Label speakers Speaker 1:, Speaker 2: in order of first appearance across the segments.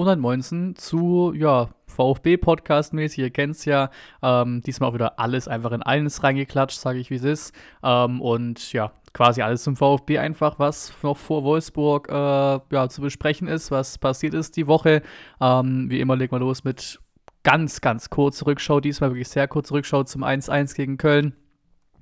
Speaker 1: 119 zu, ja, VfB-Podcast-mäßig, ihr kennt es ja. Ähm, diesmal auch wieder alles einfach in eines reingeklatscht, sage ich, wie es ist. Ähm, und ja, quasi alles zum VfB einfach, was noch vor Wolfsburg äh, ja, zu besprechen ist, was passiert ist die Woche. Ähm, wie immer legen wir los mit ganz, ganz kurzer Rückschau, diesmal wirklich sehr kurz Rückschau zum 1-1 gegen Köln.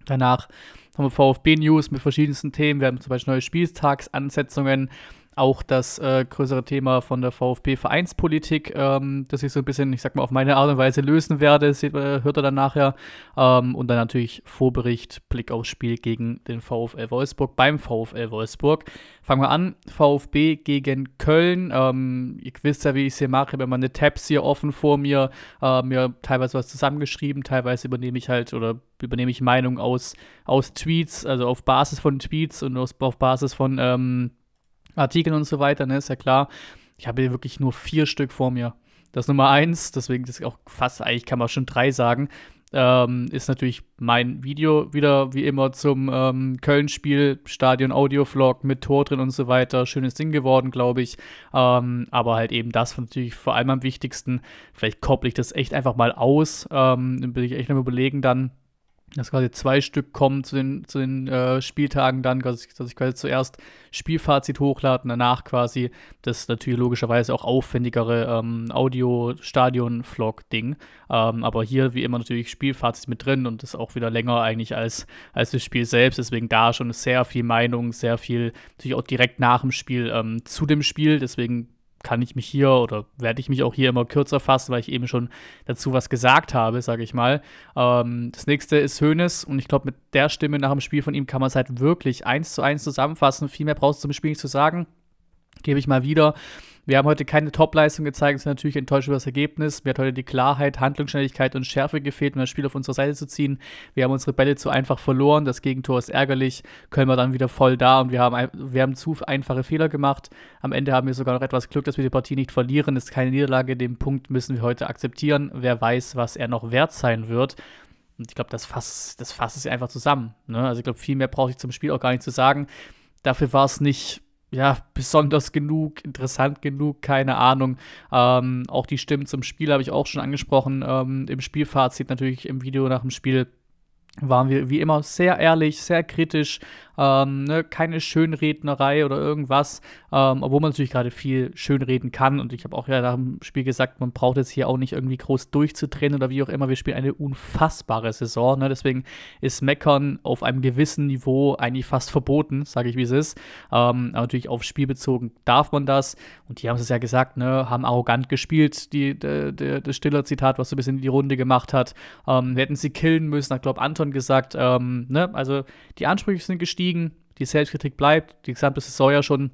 Speaker 1: Danach haben wir VfB-News mit verschiedensten Themen. Wir haben zum Beispiel neue Spieltagsansetzungen auch das äh, größere Thema von der VfB-Vereinspolitik, ähm, das ich so ein bisschen, ich sag mal, auf meine Art und Weise lösen werde, seht, äh, hört ihr dann nachher. Ähm, und dann natürlich Vorbericht, Blick aufs Spiel gegen den VfL Wolfsburg beim VfL Wolfsburg. Fangen wir an, VfB gegen Köln. Ähm, ihr wisst ja, wie ich es hier mache, wenn man eine Tabs hier offen vor mir, äh, mir teilweise was zusammengeschrieben, teilweise übernehme ich halt oder übernehme ich Meinung aus, aus Tweets, also auf Basis von Tweets und aus, auf Basis von ähm, Artikeln und so weiter, ne, ist ja klar. Ich habe hier wirklich nur vier Stück vor mir. Das Nummer eins, deswegen ist auch fast, eigentlich kann man schon drei sagen, ähm, ist natürlich mein Video wieder wie immer zum ähm, Köln-Spiel, Stadion-Audio-Vlog mit Tor drin und so weiter. Schönes Ding geworden, glaube ich. Ähm, aber halt eben das fand natürlich vor allem am wichtigsten. Vielleicht kopple ich das echt einfach mal aus. Ähm, bin ich echt noch überlegen dann dass quasi zwei Stück kommen zu den, zu den äh, Spieltagen dann, dass ich, dass ich quasi zuerst Spielfazit hochlade und danach quasi das natürlich logischerweise auch aufwendigere ähm, Audio-Stadion-Vlog-Ding. Ähm, aber hier wie immer natürlich Spielfazit mit drin und das auch wieder länger eigentlich als, als das Spiel selbst. Deswegen da schon sehr viel Meinung, sehr viel natürlich auch direkt nach dem Spiel ähm, zu dem Spiel. Deswegen kann ich mich hier oder werde ich mich auch hier immer kürzer fassen, weil ich eben schon dazu was gesagt habe, sage ich mal. Ähm, das nächste ist Hönes und ich glaube, mit der Stimme nach dem Spiel von ihm kann man es halt wirklich eins zu eins zusammenfassen. Viel mehr brauchst du zum Spiel nicht zu sagen. Gebe ich mal wieder. Wir haben heute keine Top-Leistung gezeigt, sind natürlich enttäuscht über das Ergebnis. Mir hat heute die Klarheit, Handlungsschnelligkeit und Schärfe gefehlt, um das Spiel auf unsere Seite zu ziehen. Wir haben unsere Bälle zu einfach verloren, das Gegentor ist ärgerlich, Köln war dann wieder voll da und wir haben, wir haben zu einfache Fehler gemacht. Am Ende haben wir sogar noch etwas Glück, dass wir die Partie nicht verlieren. Ist keine Niederlage, den Punkt müssen wir heute akzeptieren. Wer weiß, was er noch wert sein wird. Und ich glaube, das fasst das fass es einfach zusammen. Ne? Also ich glaube, viel mehr brauche ich zum Spiel auch gar nicht zu sagen. Dafür war es nicht ja, besonders genug, interessant genug, keine Ahnung. Ähm, auch die Stimmen zum Spiel habe ich auch schon angesprochen. Ähm, Im Spielfazit natürlich im Video nach dem Spiel waren wir wie immer sehr ehrlich, sehr kritisch, ähm, ne? Keine Schönrednerei oder irgendwas, ähm, obwohl man natürlich gerade viel schönreden kann. Und ich habe auch ja nach dem Spiel gesagt, man braucht jetzt hier auch nicht irgendwie groß durchzutrennen oder wie auch immer. Wir spielen eine unfassbare Saison. Ne? Deswegen ist Meckern auf einem gewissen Niveau eigentlich fast verboten, sage ich wie es ist. Ähm, natürlich auf Spiel bezogen darf man das. Und die haben es ja gesagt, ne? haben arrogant gespielt, die, de, de, das stiller Zitat, was so ein bisschen in die Runde gemacht hat. Ähm, hätten sie killen müssen, hat, glaube Anton gesagt. Ähm, ne? Also die Ansprüche sind gestiegen liegen. Die Selbstkritik bleibt. Die gesamte Saison ja schon,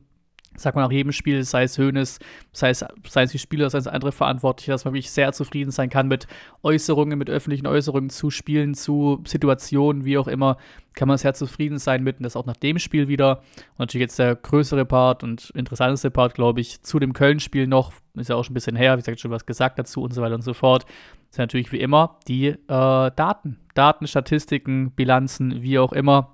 Speaker 1: sagt man nach jedem Spiel, sei es Hönes, sei es, sei es die Spieler, sei es andere Verantwortliche, dass man wirklich sehr zufrieden sein kann mit Äußerungen, mit öffentlichen Äußerungen zu Spielen, zu Situationen, wie auch immer. Kann man sehr zufrieden sein mit. Und das auch nach dem Spiel wieder. Und natürlich jetzt der größere Part und interessanteste Part, glaube ich, zu dem Köln-Spiel noch. Ist ja auch schon ein bisschen her. Wie gesagt, schon was gesagt dazu und so weiter und so fort sind natürlich wie immer die äh, Daten. Daten, Statistiken, Bilanzen, wie auch immer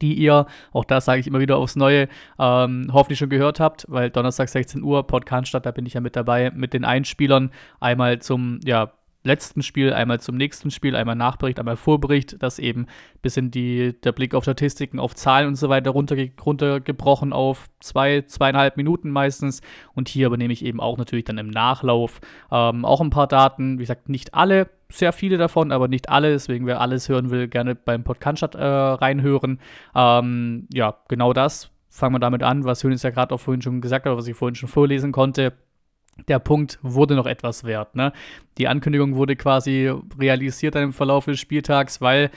Speaker 1: die ihr, auch das sage ich immer wieder aufs Neue, ähm, hoffentlich schon gehört habt, weil Donnerstag 16 Uhr, Podcast, da bin ich ja mit dabei mit den Einspielern. Einmal zum, ja, letzten Spiel, einmal zum nächsten Spiel, einmal Nachbericht, einmal Vorbericht, dass eben ein bisschen die, der Blick auf Statistiken, auf Zahlen und so weiter runterge runtergebrochen auf zwei, zweieinhalb Minuten meistens. Und hier übernehme ich eben auch natürlich dann im Nachlauf ähm, auch ein paar Daten. Wie gesagt, nicht alle, sehr viele davon, aber nicht alle. Deswegen, wer alles hören will, gerne beim Podcast äh, reinhören. Ähm, ja, genau das. Fangen wir damit an, was Hönes ja gerade auch vorhin schon gesagt hat, was ich vorhin schon vorlesen konnte der Punkt wurde noch etwas wert. Ne? Die Ankündigung wurde quasi realisiert dann im Verlauf des Spieltags, weil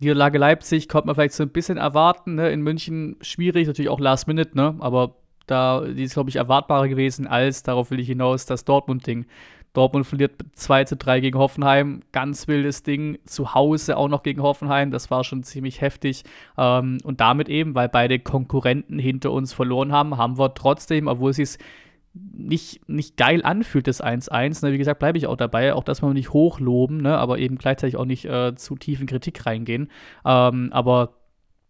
Speaker 1: die Lage Leipzig konnte man vielleicht so ein bisschen erwarten. Ne? In München schwierig, natürlich auch Last Minute, ne? aber da die ist, glaube ich, erwartbarer gewesen als, darauf will ich hinaus, das Dortmund-Ding. Dortmund verliert 2 zu 3 gegen Hoffenheim. Ganz wildes Ding. Zu Hause auch noch gegen Hoffenheim. Das war schon ziemlich heftig. Ähm, und damit eben, weil beide Konkurrenten hinter uns verloren haben, haben wir trotzdem, obwohl sie es nicht, nicht geil anfühlt, das 1-1. Ne? Wie gesagt, bleibe ich auch dabei. Auch dass mal nicht hochloben, ne? aber eben gleichzeitig auch nicht äh, zu in Kritik reingehen. Ähm, aber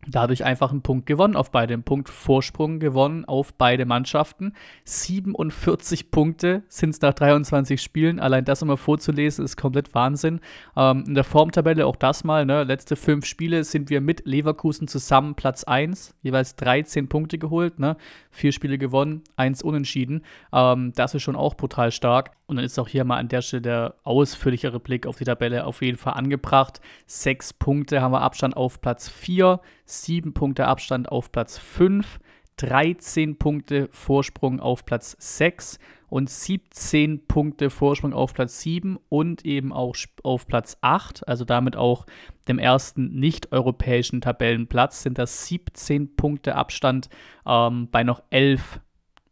Speaker 1: dadurch einfach einen Punkt gewonnen auf beide, einen Punkt Vorsprung gewonnen auf beide Mannschaften. 47 Punkte sind es nach 23 Spielen. Allein das nochmal vorzulesen, ist komplett Wahnsinn. Ähm, in der Formtabelle auch das mal, ne? letzte fünf Spiele sind wir mit Leverkusen zusammen Platz 1, jeweils 13 Punkte geholt, ne? vier Spiele gewonnen, eins unentschieden. Ähm, das ist schon auch brutal stark. Und dann ist auch hier mal an der Stelle der ausführlichere Blick auf die Tabelle auf jeden Fall angebracht. Sechs Punkte haben wir Abstand auf Platz 4, sieben Punkte Abstand auf Platz 5, 13 Punkte Vorsprung auf Platz 6 und 17 Punkte Vorsprung auf Platz 7 und eben auch auf Platz 8, also damit auch dem ersten nicht-europäischen Tabellenplatz, sind das 17 Punkte Abstand ähm, bei noch 11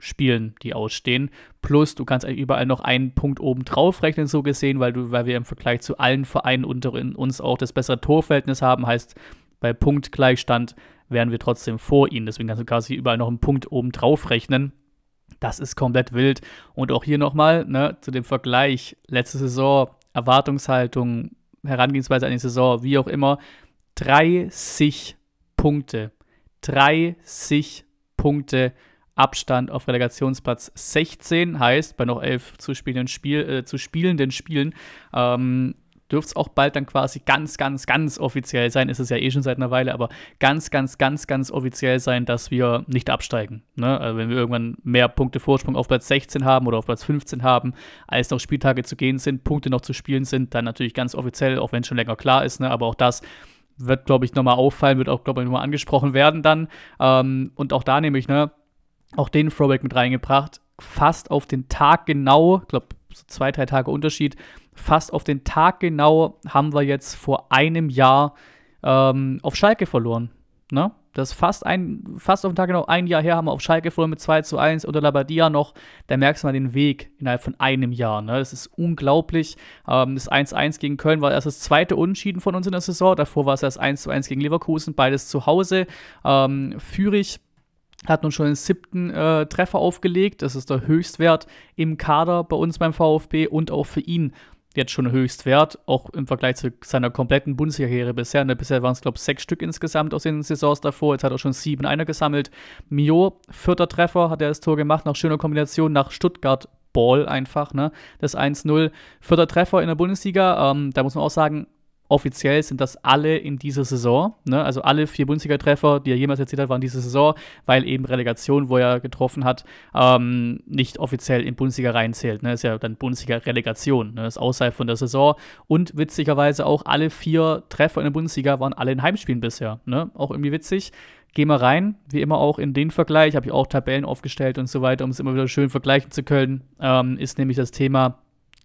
Speaker 1: Spielen, die ausstehen. Plus, du kannst überall noch einen Punkt oben drauf rechnen, so gesehen, weil, du, weil wir im Vergleich zu allen Vereinen unter uns auch das bessere Torverhältnis haben. Heißt, bei Punktgleichstand wären wir trotzdem vor ihnen. Deswegen kannst du quasi überall noch einen Punkt oben drauf rechnen. Das ist komplett wild. Und auch hier nochmal ne, zu dem Vergleich: letzte Saison, Erwartungshaltung, Herangehensweise an die Saison, wie auch immer. 30 Punkte. 30 Punkte Abstand auf Relegationsplatz 16. Heißt, bei noch elf zu spielenden, Spiel, äh, zu spielenden Spielen ähm, dürfte es auch bald dann quasi ganz, ganz, ganz offiziell sein. Ist es ja eh schon seit einer Weile, aber ganz, ganz, ganz, ganz offiziell sein, dass wir nicht absteigen. Ne? Also wenn wir irgendwann mehr Punkte Vorsprung auf Platz 16 haben oder auf Platz 15 haben, als noch Spieltage zu gehen sind, Punkte noch zu spielen sind, dann natürlich ganz offiziell, auch wenn es schon länger klar ist. Ne? Aber auch das wird, glaube ich, nochmal auffallen, wird auch, glaube ich, nochmal angesprochen werden dann. Ähm, und auch da nehme ich, ne, auch den Throwback mit reingebracht. Fast auf den Tag genau, ich glaube, so zwei, drei Tage Unterschied. Fast auf den Tag genau haben wir jetzt vor einem Jahr ähm, auf Schalke verloren. Ne? Das ist fast, ein, fast auf den Tag genau ein Jahr her haben wir auf Schalke verloren mit 2 zu 1 oder Labadia noch. Da merkst du mal den Weg innerhalb von einem Jahr. Ne? Das ist unglaublich. Ähm, das 1-1 gegen Köln war erst das zweite Unentschieden von uns in der Saison. Davor war es erst 1 zu 1 gegen Leverkusen, beides zu Hause. Ähm, Fürich hat nun schon den siebten äh, Treffer aufgelegt. Das ist der Höchstwert im Kader bei uns beim VfB und auch für ihn jetzt schon Höchstwert, auch im Vergleich zu seiner kompletten Bundesliga-Karriere bisher. Ne? Bisher waren es, glaube ich, sechs Stück insgesamt aus den Saisons davor. Jetzt hat er schon sieben einer gesammelt. Mio, vierter Treffer, hat er das Tor gemacht, nach schöner Kombination nach Stuttgart. Ball einfach, ne? Das 1-0. Vierter Treffer in der Bundesliga. Ähm, da muss man auch sagen, Offiziell sind das alle in dieser Saison. Ne? Also alle vier Bundesliga-Treffer, die er jemals erzielt hat, waren diese Saison, weil eben Relegation, wo er getroffen hat, ähm, nicht offiziell in Bundesliga reinzählt. Ne? Ist ja dann Bundesliga-Relegation. Ne? Ist außerhalb von der Saison. Und witzigerweise auch alle vier Treffer in der Bundesliga waren alle in Heimspielen bisher. Ne? Auch irgendwie witzig. Gehen wir rein, wie immer auch in den Vergleich, habe ich auch Tabellen aufgestellt und so weiter, um es immer wieder schön vergleichen zu können, ähm, ist nämlich das Thema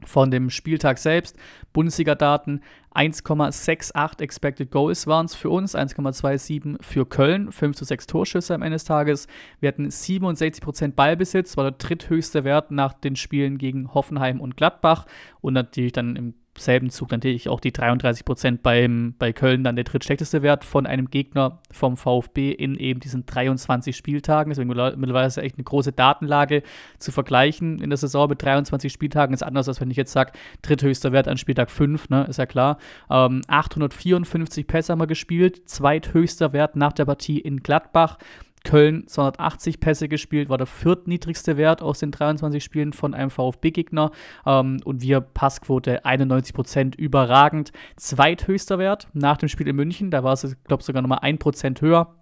Speaker 1: von dem Spieltag selbst. Bundesliga-Daten 1,68 Expected Goals waren es für uns, 1,27 für Köln, 5 zu 6 Torschüsse am Ende des Tages. Wir hatten 67% Ballbesitz, war der dritthöchste Wert nach den Spielen gegen Hoffenheim und Gladbach und natürlich dann im selben Zug natürlich auch die 33 beim, bei Köln dann der drittschlechteste Wert von einem Gegner vom VfB in eben diesen 23 Spieltagen. Deswegen mittlerweile ist ja echt eine große Datenlage zu vergleichen in der Saison mit 23 Spieltagen. Ist anders, als wenn ich jetzt sage, dritthöchster Wert an Spieltag 5, ne, ist ja klar. Ähm, 854 Pässe haben wir gespielt, zweithöchster Wert nach der Partie in Gladbach. Köln 280 Pässe gespielt, war der viertniedrigste Wert aus den 23 Spielen von einem VfB-Gegner. Ähm, und wir Passquote 91 überragend. Zweithöchster Wert nach dem Spiel in München, da war es, glaube ich, sogar nochmal 1% höher.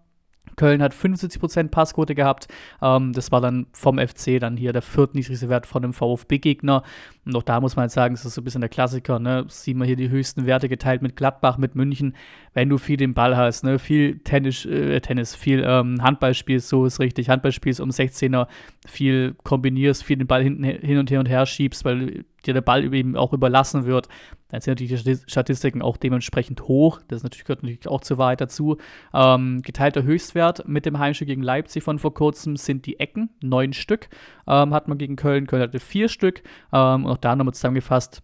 Speaker 1: Köln hat 75% Passquote gehabt. Ähm, das war dann vom FC dann hier der viertniedrigste Wert von dem VfB-Gegner. Und auch da muss man jetzt halt sagen, es ist so ein bisschen der Klassiker. Ne? Sieht man hier die höchsten Werte geteilt mit Gladbach, mit München. Wenn du viel den Ball hast, ne? viel Tennis, äh, Tennis viel ähm, Handball spielst, so ist richtig. Handball spielst um 16er, viel kombinierst, viel den Ball hinten hin und her und her schiebst, weil dir der Ball eben auch überlassen wird, dann sind natürlich die Statistiken auch dementsprechend hoch. Das natürlich, gehört natürlich auch zur Wahrheit dazu. Ähm, geteilter Höchstwert mit dem Heimspiel gegen Leipzig von vor kurzem sind die Ecken, neun Stück ähm, hat man gegen Köln. Köln hatte vier Stück. Ähm, und auch da nochmal zusammengefasst,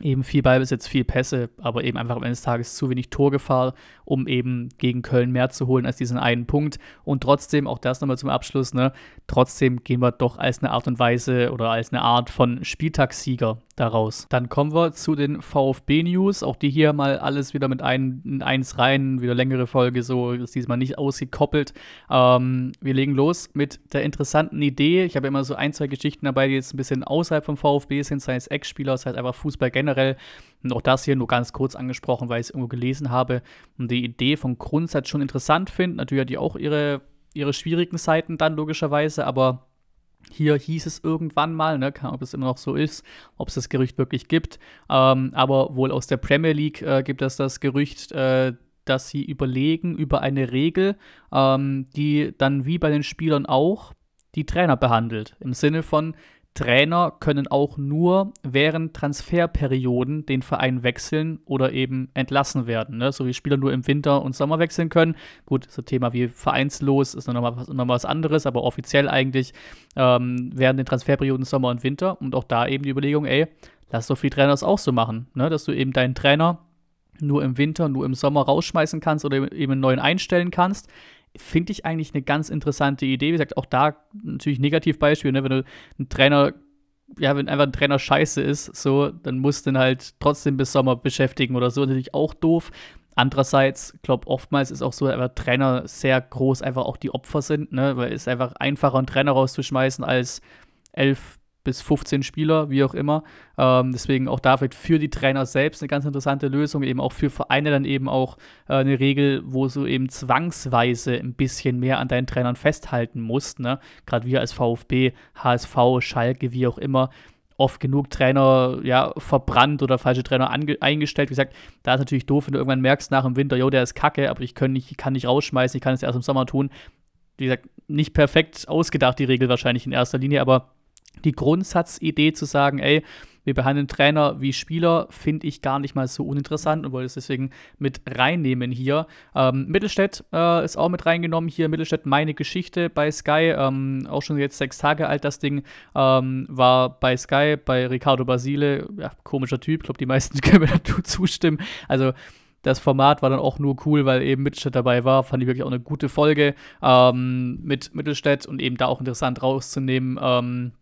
Speaker 1: eben viel Ballbesitz, viel Pässe, aber eben einfach am Ende des Tages zu wenig Torgefahr, um eben gegen Köln mehr zu holen als diesen einen Punkt. Und trotzdem, auch das nochmal zum Abschluss, ne, trotzdem gehen wir doch als eine Art und Weise oder als eine Art von Spieltagssieger daraus. Dann kommen wir zu den VfB-News, auch die hier mal alles wieder mit ein, in eins rein, wieder längere Folge, so ist diesmal nicht ausgekoppelt. Ähm, wir legen los mit der interessanten Idee. Ich habe immer so ein, zwei Geschichten dabei, die jetzt ein bisschen außerhalb vom VfB sind, sei es Ex-Spieler, sei es einfach Fußball generell generell, und auch das hier nur ganz kurz angesprochen, weil ich es irgendwo gelesen habe, und die Idee von Grundsatz schon interessant finde. Natürlich hat die auch ihre, ihre schwierigen Seiten dann logischerweise, aber hier hieß es irgendwann mal, ne, ob es immer noch so ist, ob es das Gerücht wirklich gibt, ähm, aber wohl aus der Premier League äh, gibt es das Gerücht, äh, dass sie überlegen über eine Regel, ähm, die dann wie bei den Spielern auch die Trainer behandelt. Im Sinne von, Trainer können auch nur während Transferperioden den Verein wechseln oder eben entlassen werden. Ne? So wie Spieler nur im Winter und Sommer wechseln können. Gut, so Thema wie vereinslos ist nochmal was, noch was anderes, aber offiziell eigentlich ähm, während den Transferperioden Sommer und Winter. Und auch da eben die Überlegung, ey, lass doch viele Trainer es auch so machen, ne? dass du eben deinen Trainer nur im Winter, nur im Sommer rausschmeißen kannst oder eben einen neuen einstellen kannst. Finde ich eigentlich eine ganz interessante Idee. Wie gesagt, auch da natürlich Negativbeispiel, ne? wenn du ein Trainer, ja, wenn einfach ein Trainer scheiße ist, so, dann musst du ihn halt trotzdem bis Sommer beschäftigen oder so. Natürlich auch doof. Andererseits, glaube oftmals ist auch so, dass Trainer sehr groß einfach auch die Opfer sind, ne? weil es einfach einfacher, einen Trainer rauszuschmeißen, als elf bis 15 Spieler, wie auch immer. Ähm, deswegen auch da für die Trainer selbst eine ganz interessante Lösung, eben auch für Vereine dann eben auch äh, eine Regel, wo du eben zwangsweise ein bisschen mehr an deinen Trainern festhalten musst. Ne? Gerade wir als VfB, HSV, Schalke, wie auch immer, oft genug Trainer ja, verbrannt oder falsche Trainer eingestellt. Wie gesagt, da ist natürlich doof, wenn du irgendwann merkst nach dem Winter, jo, der ist kacke, aber ich nicht, ich kann nicht rausschmeißen, ich kann es erst im Sommer tun. Wie gesagt, nicht perfekt ausgedacht, die Regel wahrscheinlich in erster Linie, aber die Grundsatzidee zu sagen, ey, wir behandeln Trainer wie Spieler, finde ich gar nicht mal so uninteressant und wollte es deswegen mit reinnehmen hier. Ähm, Mittelstädt äh, ist auch mit reingenommen hier. Mittelstädt, meine Geschichte bei Sky, ähm, auch schon jetzt sechs Tage alt, das Ding, ähm, war bei Sky, bei Ricardo Basile, ja, komischer Typ, glaube die meisten können mir dazu zustimmen. Also, das Format war dann auch nur cool, weil eben Mittelstädt dabei war. Fand ich wirklich auch eine gute Folge ähm, mit Mittelstädt und eben da auch interessant rauszunehmen ähm,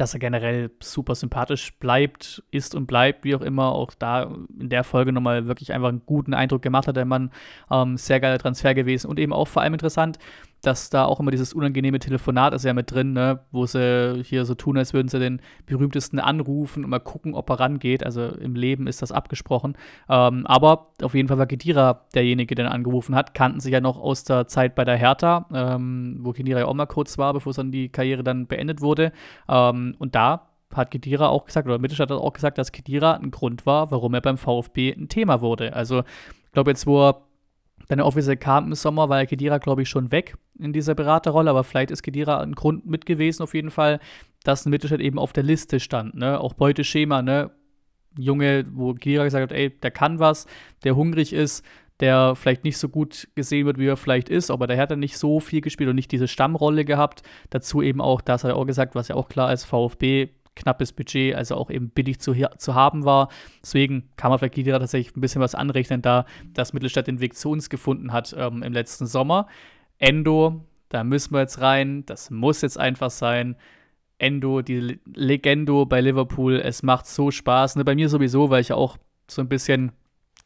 Speaker 1: dass er generell super sympathisch bleibt, ist und bleibt, wie auch immer. Auch da in der Folge nochmal wirklich einfach einen guten Eindruck gemacht hat, der Mann. Ähm, sehr geiler Transfer gewesen und eben auch vor allem interessant, dass da auch immer dieses unangenehme Telefonat ist ja mit drin, ne? wo sie hier so tun, als würden sie den berühmtesten anrufen und mal gucken, ob er rangeht. Also im Leben ist das abgesprochen. Ähm, aber auf jeden Fall war Kedira derjenige, der angerufen hat. Kannten sich ja noch aus der Zeit bei der Hertha, ähm, wo Kedira ja auch mal kurz war, bevor dann die Karriere dann beendet wurde. Ähm, und da hat Kedira auch gesagt, oder Mittelstadt hat auch gesagt, dass Kedira ein Grund war, warum er beim VfB ein Thema wurde. Also ich glaube jetzt, wo er dann offiziell kam im Sommer, war Kedira, glaube ich, schon weg in dieser Beraterrolle, aber vielleicht ist Kedira ein Grund mit gewesen, auf jeden Fall, dass ein Mittelstädt eben auf der Liste stand. Ne? Auch Beuteschema, ne? Junge, wo Kedira gesagt hat, ey, der kann was, der hungrig ist, der vielleicht nicht so gut gesehen wird, wie er vielleicht ist, aber der hat dann nicht so viel gespielt und nicht diese Stammrolle gehabt. Dazu eben auch, das hat er auch gesagt, was ja auch klar ist, VfB knappes Budget, also auch eben billig zu, zu haben war. Deswegen kann man vielleicht Kedira tatsächlich ein bisschen was anrechnen, da das Mittelstadt den Weg zu uns gefunden hat ähm, im letzten Sommer. Endo, da müssen wir jetzt rein, das muss jetzt einfach sein. Endo, die Legendo bei Liverpool, es macht so Spaß. Ne, bei mir sowieso, weil ich auch so ein bisschen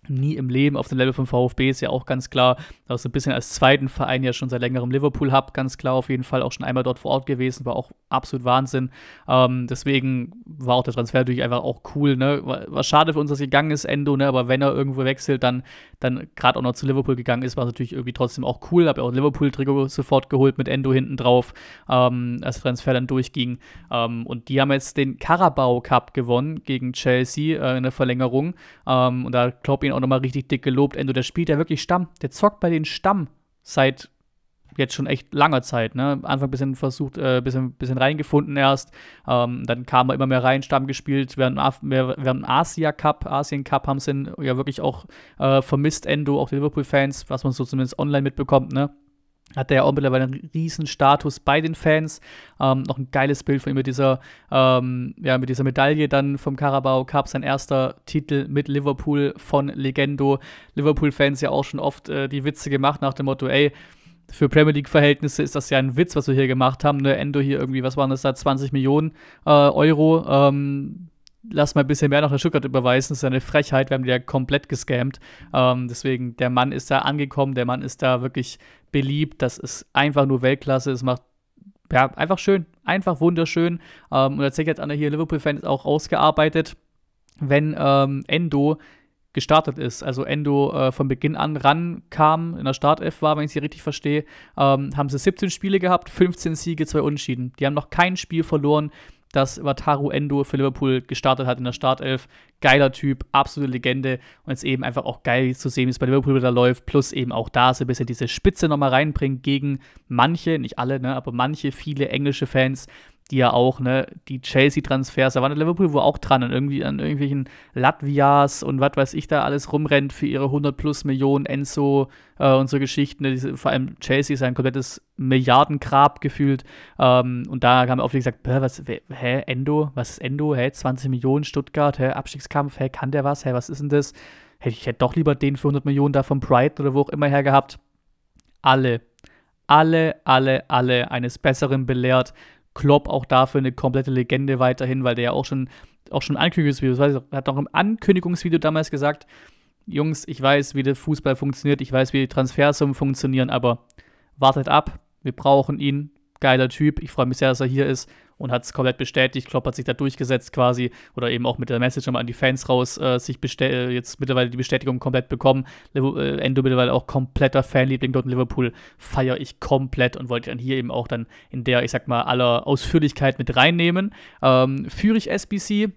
Speaker 1: nie im Leben auf dem Level vom VfB ist ja auch ganz klar, dass so ein bisschen als zweiten Verein ja schon seit längerem Liverpool habt, ganz klar auf jeden Fall auch schon einmal dort vor Ort gewesen, war auch absolut Wahnsinn. Ähm, deswegen war auch der Transfer natürlich einfach auch cool. Ne? War, war schade für uns, dass er gegangen ist, Endo, ne? aber wenn er irgendwo wechselt, dann, dann gerade auch noch zu Liverpool gegangen ist, war es natürlich irgendwie trotzdem auch cool. Habe ja auch Liverpool-Trikot sofort geholt mit Endo hinten drauf, ähm, als der Transfer dann durchging. Ähm, und die haben jetzt den Carabao Cup gewonnen gegen Chelsea äh, in der Verlängerung ähm, und da glaube ich auch nochmal richtig dick gelobt. Endo, der spielt ja wirklich Stamm. Der zockt bei den Stamm seit jetzt schon echt langer Zeit. Ne? Anfang ein bisschen versucht, äh, bisschen, bisschen reingefunden erst. Ähm, dann kam er immer mehr rein, Stamm gespielt. Während, während dem Asia-Cup, Asien-Cup haben sie ja wirklich auch äh, vermisst, Endo, auch die Liverpool-Fans, was man so zumindest online mitbekommt. Ne? Hat er ja auch mittlerweile einen riesen Status bei den Fans. Ähm, noch ein geiles Bild von ihm mit dieser, ähm, ja, mit dieser Medaille dann vom Carabao Cup, sein erster Titel mit Liverpool von Legendo. Liverpool-Fans ja auch schon oft äh, die Witze gemacht nach dem Motto, ey, für Premier League-Verhältnisse ist das ja ein Witz, was wir hier gemacht haben. Ne? Endo hier irgendwie, was waren das da, 20 Millionen äh, Euro ähm, lass mal ein bisschen mehr nach der Stuttgart überweisen. Das ist eine Frechheit. Wir haben die ja komplett gescammt. Ähm, deswegen, der Mann ist da angekommen. Der Mann ist da wirklich beliebt. Das ist einfach nur Weltklasse. Es macht ja, einfach schön, einfach wunderschön. Ähm, und tatsächlich hat einer hier Liverpool-Fan auch ausgearbeitet, wenn ähm, Endo gestartet ist. Also Endo äh, von Beginn an rankam, in der Startelf war, wenn ich es hier richtig verstehe, ähm, haben sie 17 Spiele gehabt, 15 Siege, 2 Unentschieden. Die haben noch kein Spiel verloren dass Wataru Endo für Liverpool gestartet hat in der Startelf. Geiler Typ, absolute Legende und es ist eben einfach auch geil zu sehen, wie es bei Liverpool wieder läuft. Plus eben auch da so ein bisschen diese Spitze nochmal reinbringt gegen manche, nicht alle, ne, aber manche, viele englische Fans, die ja auch, ne, die Chelsea-Transfers, da waren eine Liverpool wo auch dran, an, irgendwie, an irgendwelchen Latvias und was weiß ich da alles rumrennt für ihre 100 plus Millionen Enzo äh, und so Geschichten. Ne, diese, vor allem Chelsea ist ein komplettes Milliardengrab gefühlt. Ähm, und da haben wir oft gesagt, was, hä, Endo, was ist Endo, hä, 20 Millionen Stuttgart, hä, Abstiegskampf, hä, kann der was, hä, was ist denn das? Hätte ich hätte doch lieber den für 100 Millionen da von Brighton oder wo auch immer her gehabt. Alle alle, alle, alle eines Besseren belehrt. Klopp auch dafür eine komplette Legende weiterhin, weil der ja auch schon, auch schon Ankündigungsvideo, das heißt, hat auch im Ankündigungsvideo damals gesagt, Jungs, ich weiß, wie der Fußball funktioniert, ich weiß, wie die Transfersummen funktionieren, aber wartet ab, wir brauchen ihn, geiler Typ. Ich freue mich sehr, dass er hier ist und hat es komplett bestätigt. Klopp hat sich da durchgesetzt quasi oder eben auch mit der Message nochmal an die Fans raus, äh, sich äh, jetzt mittlerweile die Bestätigung komplett bekommen. Äh, Endo mittlerweile auch kompletter Fanliebling dort in Liverpool, feiere ich komplett und wollte dann hier eben auch dann in der, ich sag mal, aller Ausführlichkeit mit reinnehmen. Ähm, führe ich SBC,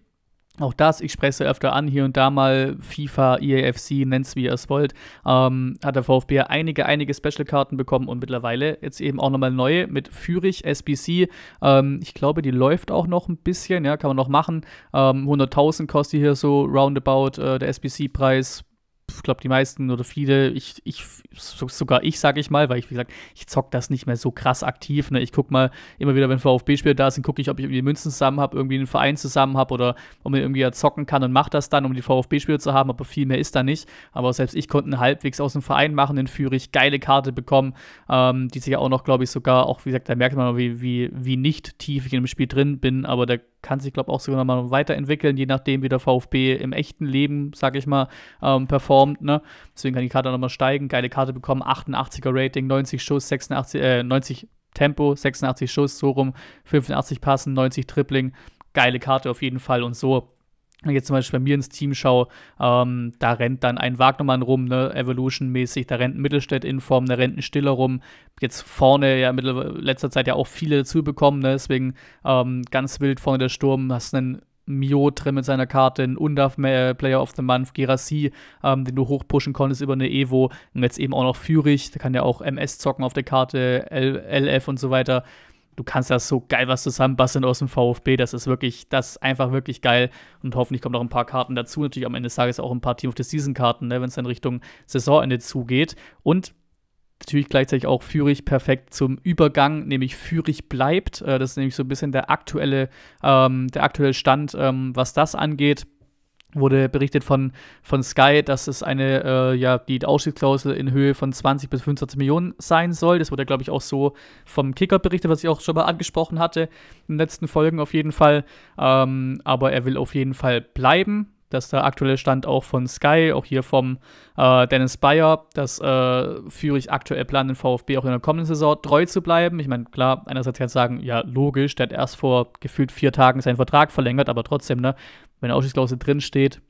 Speaker 1: auch das, ich spreche es öfter an, hier und da mal FIFA, EAFC, nennt's wie ihr es wollt, ähm, hat der VfB einige, einige Special-Karten bekommen und mittlerweile jetzt eben auch nochmal neue mit Fürich, SBC. Ähm, ich glaube, die läuft auch noch ein bisschen, ja, kann man noch machen. Ähm, 100.000 kostet hier so roundabout äh, der SBC-Preis, ich glaube, die meisten oder viele, ich, ich, sogar ich, sage ich mal, weil ich, wie gesagt, ich zock das nicht mehr so krass aktiv. Ne? Ich gucke mal immer wieder, wenn VfB-Spieler da sind, gucke ich, ob ich irgendwie Münzen zusammen habe, irgendwie einen Verein zusammen habe oder ob man irgendwie ja zocken kann und mache das dann, um die VfB-Spieler zu haben, aber viel mehr ist da nicht. Aber selbst ich konnte einen halbwegs aus dem Verein machen, den führe ich, geile Karte bekommen, ähm, die sich auch noch, glaube ich, sogar, auch wie gesagt, da merkt man, wie, wie, wie nicht tief ich in dem Spiel drin bin, aber der kann sich, glaube ich, auch sogar mal weiterentwickeln, je nachdem, wie der VfB im echten Leben, sage ich mal, ähm, performt. Ne? Deswegen kann die Karte noch mal steigen. Geile Karte bekommen, 88er Rating, 90 Schuss, 86, äh, 90 Tempo, 86 Schuss, so rum, 85 Passen, 90 Tripling. Geile Karte auf jeden Fall und so wenn ich jetzt zum Beispiel bei mir ins Team schaue, ähm, da rennt dann ein Wagnermann rum, ne, Evolution-mäßig, da rennt ein Mittelstädt in Form, da rennt ein Stiller rum. Jetzt vorne ja in letzter Zeit ja auch viele dazu bekommen, ne, deswegen ähm, ganz wild vorne der Sturm, hast einen Mio drin mit seiner Karte, einen Undav äh, Player of the Month, Gerasi, ähm, den du hochpushen konntest über eine Evo und jetzt eben auch noch Führig, da kann ja auch MS zocken auf der Karte, L LF und so weiter du kannst ja so geil was zusammenbasteln aus dem VfB. Das ist wirklich, das ist einfach wirklich geil. Und hoffentlich kommen noch ein paar Karten dazu. Natürlich am Ende des Tages auch ein paar Team of the Season-Karten, ne, wenn es dann Richtung Saisonende zugeht. Und natürlich gleichzeitig auch Führig perfekt zum Übergang, nämlich Führig bleibt. Äh, das ist nämlich so ein bisschen der aktuelle, ähm, der aktuelle Stand, ähm, was das angeht wurde berichtet von, von Sky, dass es eine, äh, ja, die Ausstiegsklausel in Höhe von 20 bis 25 Millionen sein soll. Das wurde, glaube ich, auch so vom Kicker berichtet, was ich auch schon mal angesprochen hatte in den letzten Folgen auf jeden Fall. Ähm, aber er will auf jeden Fall bleiben. Das ist der aktuelle Stand auch von Sky, auch hier vom äh, Dennis Bayer, dass äh, Fürich aktuell plant, den VfB auch in der kommenden Saison treu zu bleiben. Ich meine, klar, einerseits kann ich sagen, ja, logisch, der hat erst vor gefühlt vier Tagen seinen Vertrag verlängert, aber trotzdem, ne, wenn eine Ausstiegsklausel drinsteht,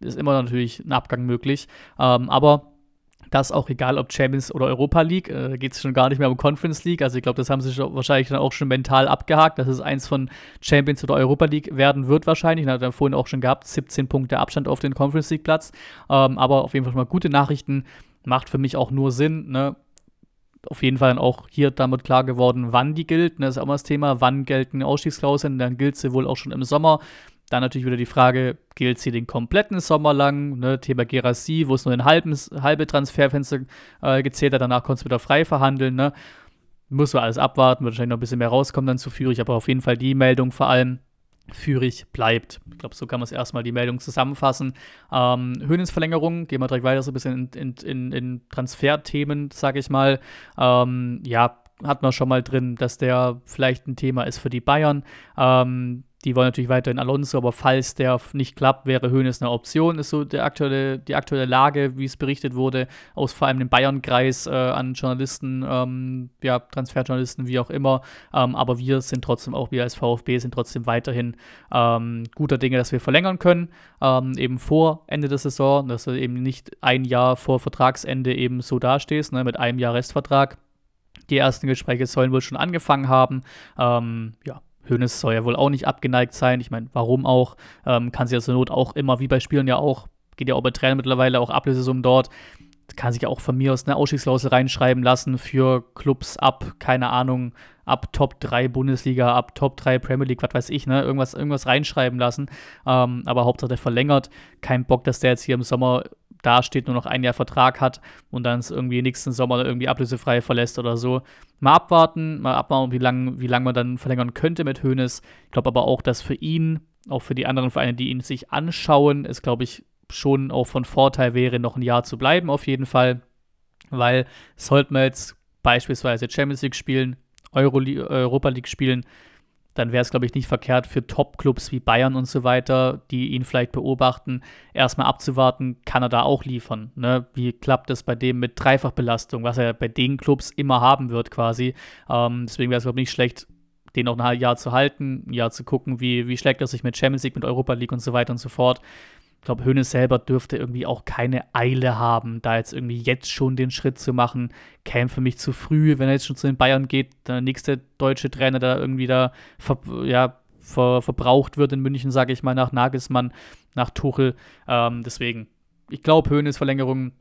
Speaker 1: ist immer natürlich ein Abgang möglich. Ähm, aber das auch egal, ob Champions oder Europa League, äh, geht es schon gar nicht mehr um Conference League. Also ich glaube, das haben sie schon, wahrscheinlich dann auch schon mental abgehakt, dass es eins von Champions oder Europa League werden wird wahrscheinlich. Hat er vorhin auch schon gehabt, 17 Punkte Abstand auf den Conference League Platz. Ähm, aber auf jeden Fall schon mal gute Nachrichten, macht für mich auch nur Sinn. Ne? auf jeden Fall dann auch hier damit klar geworden, wann die gilt. Ne, das ist auch mal das Thema. Wann gelten Ausstiegsklauseln? Dann gilt sie wohl auch schon im Sommer. Dann natürlich wieder die Frage, gilt sie den kompletten Sommer lang? Ne? Thema Gerassi, wo es nur ein halbes, halbe Transferfenster äh, gezählt hat, danach konntest du wieder frei verhandeln. Ne? Muss man alles abwarten, wird wahrscheinlich noch ein bisschen mehr rauskommen dann zu Führig, aber auf jeden Fall die Meldung vor allem. Führig bleibt. Ich glaube, so kann man es erstmal die Meldung zusammenfassen. Ähm, Höhnesverlängerung, gehen wir direkt weiter so ein bisschen in, in, in Transferthemen, sage ich mal. Ähm, ja, hat man schon mal drin, dass der vielleicht ein Thema ist für die Bayern. Ähm, die wollen natürlich weiterhin Alonso, aber falls der nicht klappt, wäre Hoeneß eine Option, ist so der aktuelle, die aktuelle Lage, wie es berichtet wurde, aus vor allem dem Bayern-Kreis äh, an Journalisten, ähm, ja, Transferjournalisten, wie auch immer. Ähm, aber wir sind trotzdem auch, wir als VfB sind trotzdem weiterhin ähm, guter Dinge, dass wir verlängern können, ähm, eben vor Ende der Saison, dass du eben nicht ein Jahr vor Vertragsende eben so dastehst, ne, mit einem Jahr Restvertrag. Die ersten Gespräche sollen wohl schon angefangen haben. Ähm, ja, Hönes soll ja wohl auch nicht abgeneigt sein. Ich meine, warum auch? Ähm, kann sie ja zur Not auch immer, wie bei Spielen ja auch, geht ja auch bei Trainern mittlerweile auch Ablösesummen dort kann sich auch von mir aus eine Ausstiegsklausel reinschreiben lassen für Clubs ab, keine Ahnung, ab Top 3 Bundesliga, ab Top 3 Premier League, was weiß ich, ne? Irgendwas, irgendwas reinschreiben lassen. Ähm, aber Hauptsache der verlängert. Kein Bock, dass der jetzt hier im Sommer dasteht, nur noch ein Jahr Vertrag hat und dann es irgendwie nächsten Sommer irgendwie ablösefrei verlässt oder so. Mal abwarten, mal abwarten, wie lange wie lang man dann verlängern könnte mit Hoeneß. Ich glaube aber auch, dass für ihn, auch für die anderen Vereine, die ihn sich anschauen, ist, glaube ich, schon auch von Vorteil wäre, noch ein Jahr zu bleiben, auf jeden Fall. Weil sollten wir jetzt beispielsweise Champions League spielen, Euro Europa League spielen, dann wäre es, glaube ich, nicht verkehrt für Top-Clubs wie Bayern und so weiter, die ihn vielleicht beobachten, erstmal abzuwarten, kann er da auch liefern. Ne? Wie klappt das bei dem mit Dreifachbelastung, was er bei den Clubs immer haben wird quasi. Ähm, deswegen wäre es, glaube ich, nicht schlecht, den noch ein Jahr zu halten, ein Jahr zu gucken, wie, wie schlägt er sich mit Champions League, mit Europa League und so weiter und so fort. Ich glaube, Hönes selber dürfte irgendwie auch keine Eile haben, da jetzt irgendwie jetzt schon den Schritt zu machen. Käme für mich zu früh, wenn er jetzt schon zu den Bayern geht, der nächste deutsche Trainer, der irgendwie da ver ja, ver verbraucht wird in München, sage ich mal, nach Nagelsmann, nach Tuchel. Ähm, deswegen, ich glaube, Höhnes Verlängerung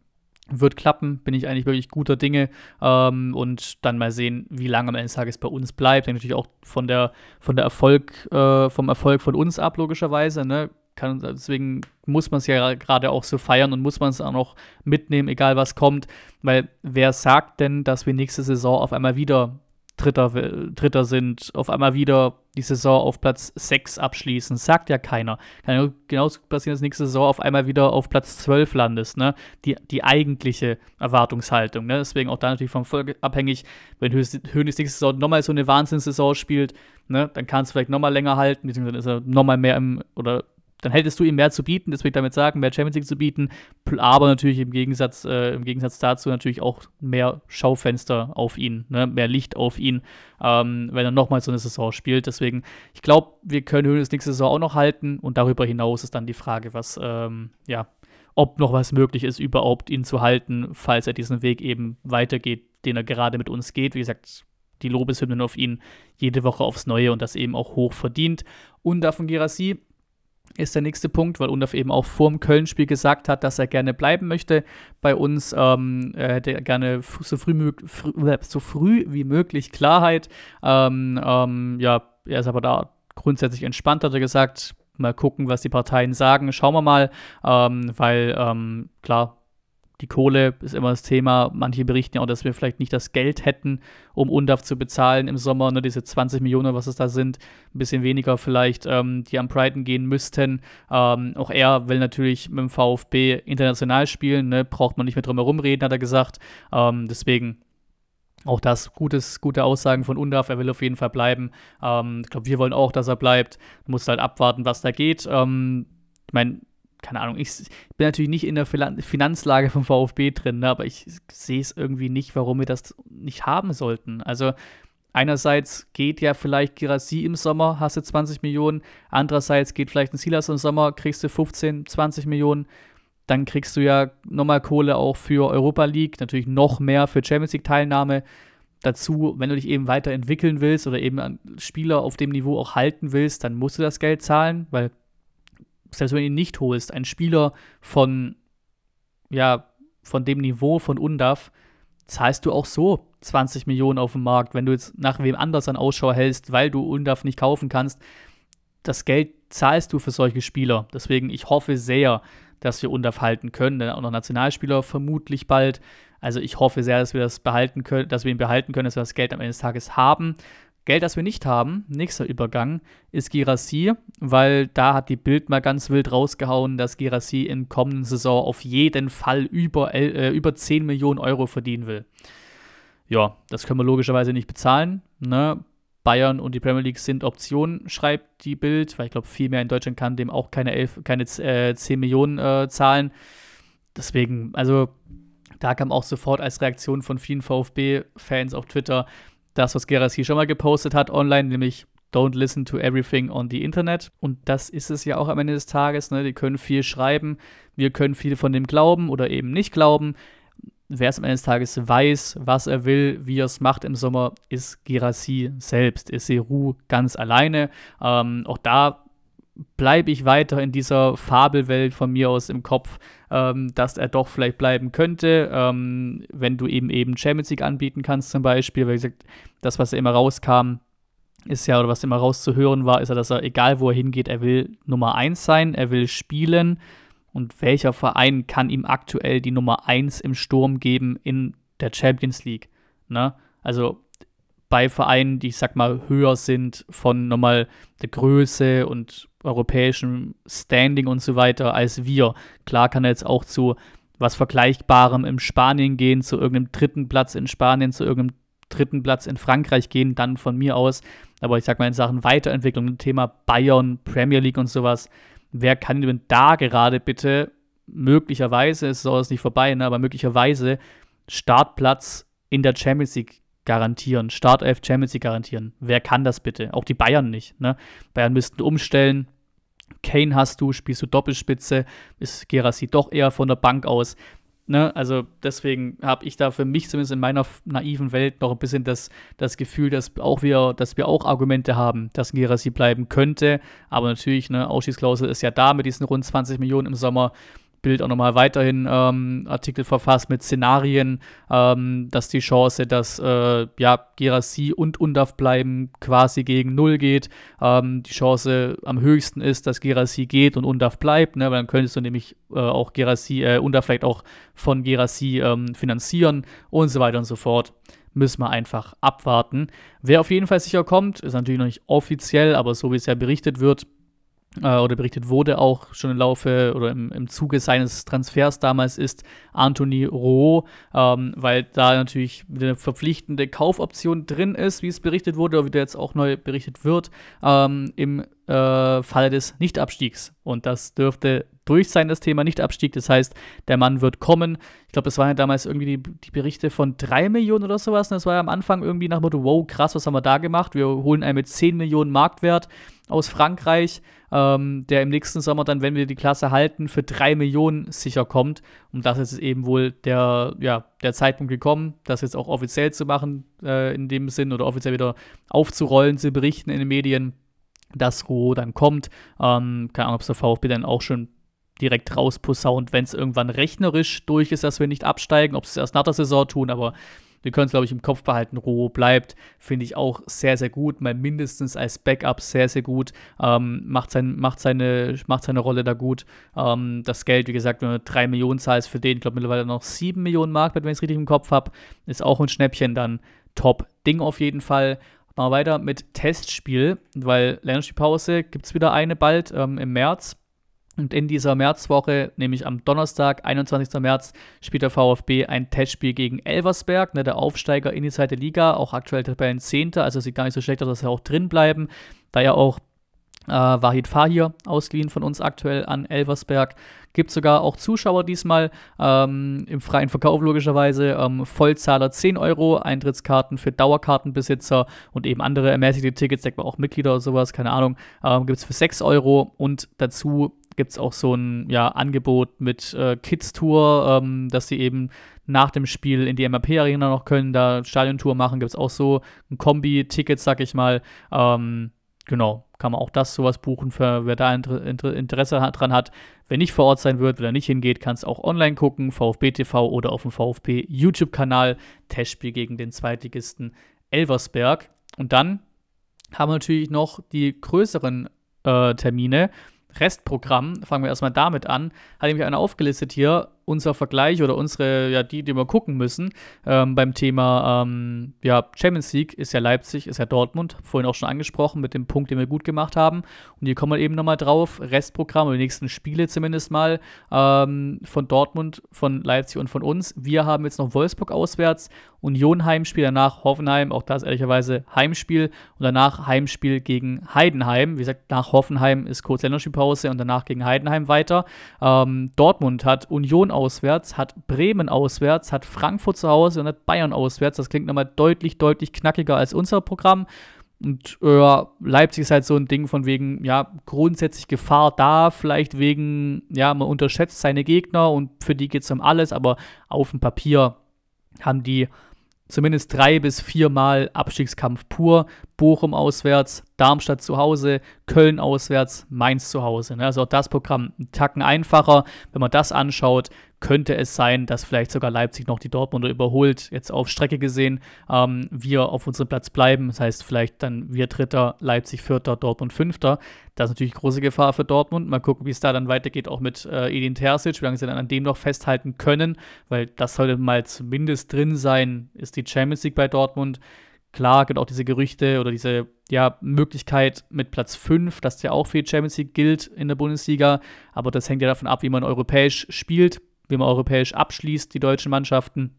Speaker 1: wird klappen, bin ich eigentlich wirklich guter Dinge ähm, und dann mal sehen, wie lange am Ende des Tages bei uns bleibt. Hängt natürlich auch von der, von der Erfolg, äh, vom Erfolg von uns ab, logischerweise. Ne? Kann, deswegen muss man es ja gerade auch so feiern und muss man es auch noch mitnehmen, egal was kommt. Weil wer sagt denn, dass wir nächste Saison auf einmal wieder Dritter, Dritter sind, auf einmal wieder die Saison auf Platz 6 abschließen? Sagt ja keiner. Kann ja genauso passieren, dass nächste Saison auf einmal wieder auf Platz 12 landest. Ne? Die, die eigentliche Erwartungshaltung. Ne? Deswegen auch da natürlich vom Volk abhängig, wenn Hönes nächste Saison nochmal so eine Wahnsinnssaison spielt, ne? dann kann es vielleicht nochmal länger halten, beziehungsweise ist er nochmal mehr im, oder dann hättest du ihm mehr zu bieten, das will ich damit sagen, mehr Champions League zu bieten, aber natürlich im Gegensatz, äh, im Gegensatz dazu natürlich auch mehr Schaufenster auf ihn, ne? mehr Licht auf ihn, ähm, wenn er nochmal so eine Saison spielt. Deswegen, ich glaube, wir können Hönes nächste Saison auch noch halten und darüber hinaus ist dann die Frage, was, ähm, ja, ob noch was möglich ist, überhaupt ihn zu halten, falls er diesen Weg eben weitergeht, den er gerade mit uns geht. Wie gesagt, die Lobeshymnen auf ihn jede Woche aufs Neue und das eben auch hoch verdient. Und davon Gerassi, ist der nächste Punkt, weil Undorf eben auch vor dem Köln-Spiel gesagt hat, dass er gerne bleiben möchte bei uns. Ähm, äh, er hätte gerne so früh, fr äh, so früh wie möglich Klarheit. Ähm, ähm, ja, er ist aber da grundsätzlich entspannt, hat er gesagt. Mal gucken, was die Parteien sagen. Schauen wir mal, ähm, weil ähm, klar, die Kohle ist immer das Thema. Manche berichten ja auch, dass wir vielleicht nicht das Geld hätten, um UNDAF zu bezahlen im Sommer. Ne, diese 20 Millionen, was es da sind, ein bisschen weniger vielleicht, ähm, die am Brighton gehen müssten. Ähm, auch er will natürlich mit dem VfB international spielen. Ne, braucht man nicht mehr drum herum reden, hat er gesagt. Ähm, deswegen auch das, gutes, gute Aussagen von Undaf, er will auf jeden Fall bleiben. Ähm, ich glaube, wir wollen auch, dass er bleibt. Muss halt abwarten, was da geht. Ähm, ich meine, keine Ahnung, ich bin natürlich nicht in der Finanzlage vom VfB drin, ne, aber ich sehe es irgendwie nicht, warum wir das nicht haben sollten. Also einerseits geht ja vielleicht Girassi im Sommer, hast du 20 Millionen, andererseits geht vielleicht ein Silas im Sommer, kriegst du 15, 20 Millionen, dann kriegst du ja nochmal Kohle auch für Europa League, natürlich noch mehr für Champions League Teilnahme. Dazu, wenn du dich eben weiterentwickeln willst oder eben Spieler auf dem Niveau auch halten willst, dann musst du das Geld zahlen, weil selbst wenn du ihn nicht holst, ein Spieler von, ja, von dem Niveau von UNDAF, zahlst du auch so 20 Millionen auf dem Markt, wenn du jetzt nach wem anders an Ausschau hältst, weil du UNDAF nicht kaufen kannst. Das Geld zahlst du für solche Spieler. Deswegen, ich hoffe sehr, dass wir UNDAF halten können, denn auch noch Nationalspieler vermutlich bald. Also ich hoffe sehr, dass wir das behalten können, dass wir ihn behalten können, dass wir das Geld am Ende des Tages haben. Geld, das wir nicht haben, nächster Übergang, ist Girassi, weil da hat die Bild mal ganz wild rausgehauen, dass Girassi in kommenden Saison auf jeden Fall über, äh, über 10 Millionen Euro verdienen will. Ja, das können wir logischerweise nicht bezahlen. Ne? Bayern und die Premier League sind Optionen, schreibt die Bild, weil ich glaube, viel mehr in Deutschland kann dem auch keine, elf, keine äh, 10 Millionen äh, zahlen. Deswegen, also da kam auch sofort als Reaktion von vielen VfB-Fans auf Twitter, das, was Geras hier schon mal gepostet hat online, nämlich Don't listen to everything on the Internet. Und das ist es ja auch am Ende des Tages. Ne? Die können viel schreiben, wir können viel von dem glauben oder eben nicht glauben. Wer es am Ende des Tages weiß, was er will, wie er es macht im Sommer, ist Gerassi selbst, ist Seru ganz alleine. Ähm, auch da bleibe ich weiter in dieser Fabelwelt von mir aus im Kopf ähm, dass er doch vielleicht bleiben könnte, ähm, wenn du eben eben Champions League anbieten kannst zum Beispiel. Weil gesagt, das, was er immer rauskam, ist ja, oder was immer rauszuhören war, ist ja, dass er, egal wo er hingeht, er will Nummer 1 sein, er will spielen. Und welcher Verein kann ihm aktuell die Nummer 1 im Sturm geben in der Champions League? Ne? Also bei Vereinen, die ich sag mal höher sind von nochmal der Größe und europäischem Standing und so weiter als wir. Klar kann er jetzt auch zu was Vergleichbarem in Spanien gehen, zu irgendeinem dritten Platz in Spanien, zu irgendeinem dritten Platz in Frankreich gehen, dann von mir aus. Aber ich sag mal in Sachen Weiterentwicklung, Thema Bayern, Premier League und sowas, wer kann denn da gerade bitte möglicherweise, es ist auch nicht vorbei, ne, aber möglicherweise Startplatz in der Champions League garantieren, Startelf Champions League garantieren. Wer kann das bitte? Auch die Bayern nicht. Ne? Bayern müssten umstellen, Kane hast du, spielst du Doppelspitze, ist Gerasi doch eher von der Bank aus. Ne? Also deswegen habe ich da für mich zumindest in meiner naiven Welt noch ein bisschen das, das Gefühl, dass, auch wir, dass wir auch Argumente haben, dass Gerasi bleiben könnte. Aber natürlich, eine Ausschießklausel ist ja da mit diesen rund 20 Millionen im Sommer. Bild auch nochmal weiterhin ähm, Artikel verfasst mit Szenarien, ähm, dass die Chance, dass äh, ja, Gerasi und Undav bleiben, quasi gegen Null geht. Ähm, die Chance am höchsten ist, dass Gerasi geht und Undav bleibt, ne? weil dann könntest du nämlich äh, auch Gerasi, äh, Undav vielleicht auch von Gerassi ähm, finanzieren und so weiter und so fort müssen wir einfach abwarten. Wer auf jeden Fall sicher kommt, ist natürlich noch nicht offiziell, aber so wie es ja berichtet wird, äh, oder berichtet wurde auch schon im Laufe oder im, im Zuge seines Transfers damals ist Anthony Roh, ähm, weil da natürlich eine verpflichtende Kaufoption drin ist, wie es berichtet wurde oder wie da jetzt auch neu berichtet wird, ähm, im äh, Falle des Nichtabstiegs. Und das dürfte durch sein, das Thema Nichtabstieg. Das heißt, der Mann wird kommen. Ich glaube, das waren ja damals irgendwie die, die, Berichte von 3 Millionen oder sowas. Und ne? das war ja am Anfang irgendwie nach dem Motto, wow, krass, was haben wir da gemacht? Wir holen einen mit 10 Millionen Marktwert aus Frankreich, ähm, der im nächsten Sommer dann, wenn wir die Klasse halten, für 3 Millionen sicher kommt. Und das ist eben wohl der, ja, der Zeitpunkt gekommen, das jetzt auch offiziell zu machen, äh, in dem Sinn, oder offiziell wieder aufzurollen, zu berichten in den Medien dass Ruho dann kommt. Ähm, keine Ahnung, ob es der VfB dann auch schon direkt rausposaunt, wenn es irgendwann rechnerisch durch ist, dass wir nicht absteigen, ob sie es erst nach der Saison tun, aber wir können es, glaube ich, im Kopf behalten. Ruhe bleibt, finde ich auch sehr, sehr gut. Mal mindestens als Backup sehr, sehr gut. Ähm, macht, sein, macht, seine, macht seine Rolle da gut. Ähm, das Geld, wie gesagt, nur eine 3 Millionen Zahl ist für den, ich glaube, mittlerweile noch 7 Millionen Mark, wenn ich es richtig im Kopf habe. Ist auch ein Schnäppchen dann. Top Ding auf jeden Fall. Mal weiter mit Testspiel, weil Länderspielpause gibt es wieder eine bald ähm, im März. Und in dieser Märzwoche, nämlich am Donnerstag, 21. März, spielt der VfB ein Testspiel gegen Elversberg, ne, der Aufsteiger in die zweite Liga, auch aktuell Tabellen 10. Also sieht gar nicht so schlecht aus, dass sie auch drin bleiben, da ja auch äh, Wahid Fahir, ausgeliehen von uns aktuell an Elversberg. Gibt sogar auch Zuschauer diesmal ähm, im freien Verkauf logischerweise. Ähm, Vollzahler 10 Euro, Eintrittskarten für Dauerkartenbesitzer und eben andere ermäßigte Tickets, denkt man auch Mitglieder oder sowas, keine Ahnung, ähm, gibt es für 6 Euro und dazu gibt es auch so ein ja, Angebot mit äh, Kids-Tour, ähm, dass sie eben nach dem Spiel in die MAP-Arena noch können, da Stadiontour machen, gibt es auch so ein Kombi-Ticket, sag ich mal. Ähm, genau, kann man auch das sowas buchen, für wer da Interesse dran hat. Wer nicht vor Ort sein wird, wer da nicht hingeht, kann es auch online gucken, VfB TV oder auf dem VfB YouTube-Kanal. Testspiel gegen den Zweitligisten Elversberg. Und dann haben wir natürlich noch die größeren äh, Termine. Restprogramm, fangen wir erstmal damit an, hat nämlich einer aufgelistet hier, unser Vergleich oder unsere, ja, die, die wir gucken müssen ähm, beim Thema ähm, ja, Champions League ist ja Leipzig, ist ja Dortmund, vorhin auch schon angesprochen mit dem Punkt, den wir gut gemacht haben. Und hier kommen wir eben nochmal drauf, Restprogramm oder die nächsten Spiele zumindest mal ähm, von Dortmund, von Leipzig und von uns. Wir haben jetzt noch Wolfsburg auswärts, Union Heimspiel, danach Hoffenheim, auch das ehrlicherweise Heimspiel und danach Heimspiel gegen Heidenheim. Wie gesagt, nach Hoffenheim ist kurz Länderspielpause und danach gegen Heidenheim weiter. Ähm, Dortmund hat Union auswärts, hat Bremen auswärts, hat Frankfurt zu Hause und hat Bayern auswärts. Das klingt nochmal deutlich, deutlich knackiger als unser Programm. Und äh, Leipzig ist halt so ein Ding von wegen, ja, grundsätzlich Gefahr da, vielleicht wegen, ja, man unterschätzt seine Gegner und für die geht es um alles, aber auf dem Papier haben die zumindest drei bis viermal Abstiegskampf pur. Bochum auswärts, Darmstadt zu Hause, Köln auswärts, Mainz zu Hause. Ne? Also auch das Programm einen Tacken einfacher. Wenn man das anschaut, könnte es sein, dass vielleicht sogar Leipzig noch die Dortmunder überholt. Jetzt auf Strecke gesehen, ähm, wir auf unserem Platz bleiben. Das heißt, vielleicht dann wir Dritter, Leipzig Vierter, Dortmund Fünfter. Das ist natürlich große Gefahr für Dortmund. Mal gucken, wie es da dann weitergeht, auch mit äh, Edin Terzic, wie lange sie dann an dem noch festhalten können, weil das sollte mal zumindest drin sein, ist die Champions League bei Dortmund. Klar, gibt auch diese Gerüchte oder diese ja, Möglichkeit mit Platz 5, dass der auch für die Champions League gilt in der Bundesliga. Aber das hängt ja davon ab, wie man europäisch spielt, wie man europäisch abschließt, die deutschen Mannschaften.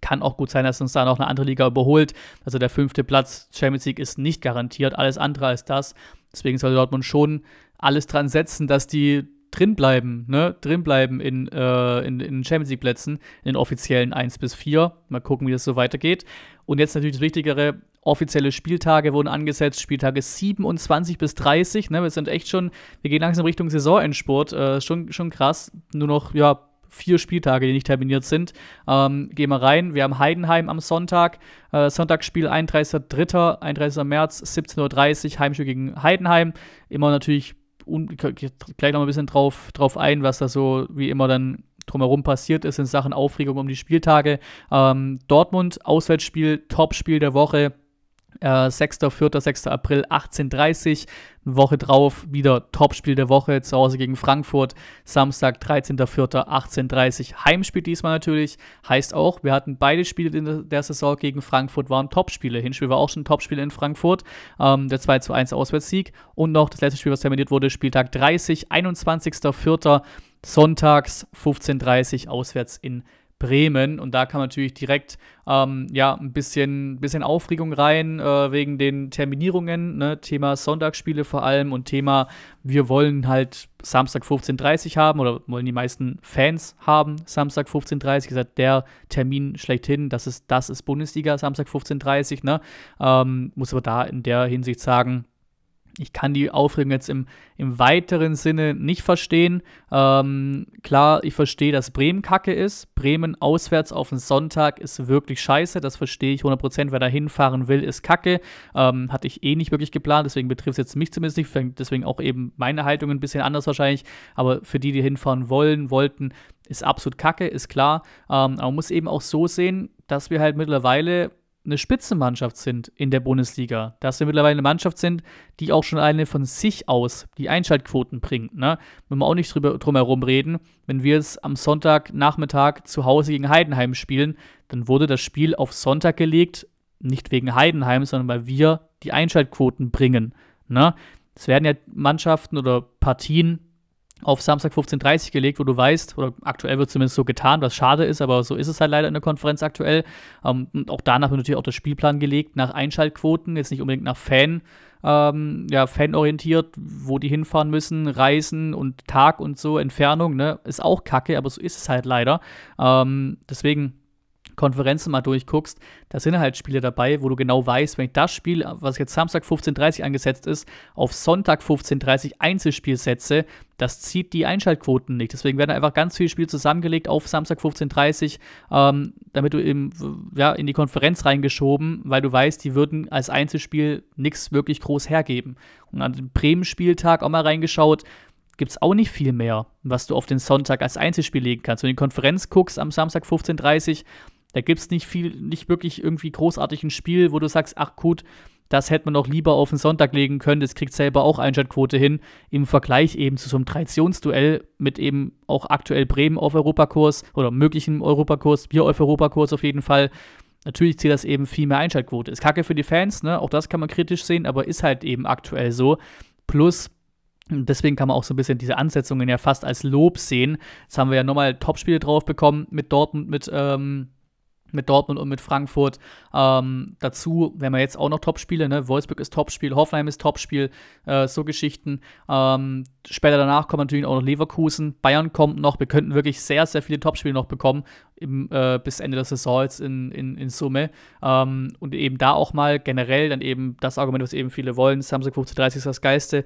Speaker 1: Kann auch gut sein, dass uns da noch eine andere Liga überholt. Also der fünfte Platz Champions League ist nicht garantiert, alles andere als das. Deswegen sollte Dortmund schon alles dran setzen, dass die drinbleiben, ne? Drinbleiben in, äh, in, in Champions League-Plätzen, in den offiziellen 1 bis 4. Mal gucken, wie das so weitergeht. Und jetzt natürlich das Wichtigere, offizielle Spieltage wurden angesetzt, Spieltage 27 bis 30. Ne? Wir sind echt schon, wir gehen langsam Richtung Saisonendsport. Äh, schon, schon krass. Nur noch, ja, vier Spieltage, die nicht terminiert sind. Ähm, gehen wir rein. Wir haben Heidenheim am Sonntag. Äh, Sonntagsspiel 31.3., 31. März, 17.30 Uhr, Heimspiel gegen Heidenheim. Immer natürlich gleich noch ein bisschen drauf, drauf ein, was da so wie immer dann drumherum passiert ist in Sachen Aufregung um die Spieltage. Ähm, Dortmund, Auswärtsspiel, Topspiel der Woche. Äh, 6., 4., 6. April 18.30 Eine Woche drauf wieder Topspiel der Woche zu Hause gegen Frankfurt. Samstag 13.4. 18.30 Heimspiel diesmal natürlich. Heißt auch, wir hatten beide Spiele in der Saison gegen Frankfurt waren Topspiele. Hinspiel war auch schon ein Topspiel in Frankfurt. Ähm, der 2 zu 1 Auswärtssieg. Und noch das letzte Spiel, was terminiert wurde, Spieltag 30, 21.4. Sonntags 15.30 Auswärts in Frankfurt. Bremen. Und da kam natürlich direkt ähm, ja, ein bisschen, bisschen Aufregung rein äh, wegen den Terminierungen. Ne? Thema Sonntagsspiele vor allem und Thema, wir wollen halt Samstag 15.30 Uhr haben oder wollen die meisten Fans haben Samstag 15.30 Uhr, gesagt, der Termin schlechthin, das ist, das ist Bundesliga, Samstag 15.30 ne? Ähm, muss aber da in der Hinsicht sagen, ich kann die Aufregung jetzt im, im weiteren Sinne nicht verstehen. Ähm, klar, ich verstehe, dass Bremen kacke ist. Bremen auswärts auf den Sonntag ist wirklich scheiße. Das verstehe ich 100%. Wer da hinfahren will, ist kacke. Ähm, hatte ich eh nicht wirklich geplant. Deswegen betrifft es jetzt mich zumindest nicht. Deswegen auch eben meine Haltung ein bisschen anders wahrscheinlich. Aber für die, die hinfahren wollen, wollten, ist absolut kacke, ist klar. Ähm, aber man muss eben auch so sehen, dass wir halt mittlerweile eine Spitzenmannschaft sind in der Bundesliga, dass wir mittlerweile eine Mannschaft sind, die auch schon eine von sich aus die Einschaltquoten bringt. Ne? Wenn wir auch nicht drüber, drum herum reden, wenn wir es am Sonntagnachmittag zu Hause gegen Heidenheim spielen, dann wurde das Spiel auf Sonntag gelegt, nicht wegen Heidenheim, sondern weil wir die Einschaltquoten bringen. Ne? Es werden ja Mannschaften oder Partien auf Samstag 15.30 Uhr gelegt, wo du weißt, oder aktuell wird zumindest so getan, was schade ist, aber so ist es halt leider in der Konferenz aktuell. Ähm, und auch danach wird natürlich auch der Spielplan gelegt, nach Einschaltquoten, jetzt nicht unbedingt nach Fan, ähm, ja, fanorientiert, wo die hinfahren müssen, Reisen und Tag und so, Entfernung, ne, ist auch kacke, aber so ist es halt leider. Ähm, deswegen Konferenzen mal durchguckst, da sind halt Spiele dabei, wo du genau weißt, wenn ich das Spiel, was jetzt Samstag 15.30 Uhr angesetzt ist, auf Sonntag 15.30 Uhr Einzelspiel setze, das zieht die Einschaltquoten nicht. Deswegen werden einfach ganz viele Spiele zusammengelegt auf Samstag 15.30 Uhr, ähm, damit du eben, ja, in die Konferenz reingeschoben, weil du weißt, die würden als Einzelspiel nichts wirklich groß hergeben. Und an den Bremen-Spieltag auch mal reingeschaut, gibt es auch nicht viel mehr, was du auf den Sonntag als Einzelspiel legen kannst. Wenn du in die Konferenz guckst am Samstag 15.30 Uhr, da gibt es nicht viel, nicht wirklich irgendwie großartig ein Spiel, wo du sagst, ach gut, das hätte man doch lieber auf den Sonntag legen können, das kriegt selber auch Einschaltquote hin, im Vergleich eben zu so einem Traditionsduell mit eben auch aktuell Bremen auf Europakurs oder möglichen Europakurs, wir auf Europakurs auf jeden Fall. Natürlich zählt das eben viel mehr Einschaltquote. Ist kacke für die Fans, ne? Auch das kann man kritisch sehen, aber ist halt eben aktuell so. Plus, deswegen kann man auch so ein bisschen diese Ansetzungen ja fast als Lob sehen. Jetzt haben wir ja nochmal Topspiele drauf bekommen mit Dortmund, mit ähm, mit Dortmund und mit Frankfurt. Ähm, dazu, werden wir jetzt auch noch Topspiele, ne? Wolfsburg ist Topspiel, Hoffenheim ist Topspiel, äh, so Geschichten. Ähm, später danach kommt natürlich auch noch Leverkusen, Bayern kommt noch. Wir könnten wirklich sehr, sehr viele Topspiele noch bekommen im, äh, bis Ende der Saison jetzt in, in, in Summe. Ähm, und eben da auch mal generell dann eben das Argument, was eben viele wollen, Samstag 15.30 ist das Geiste.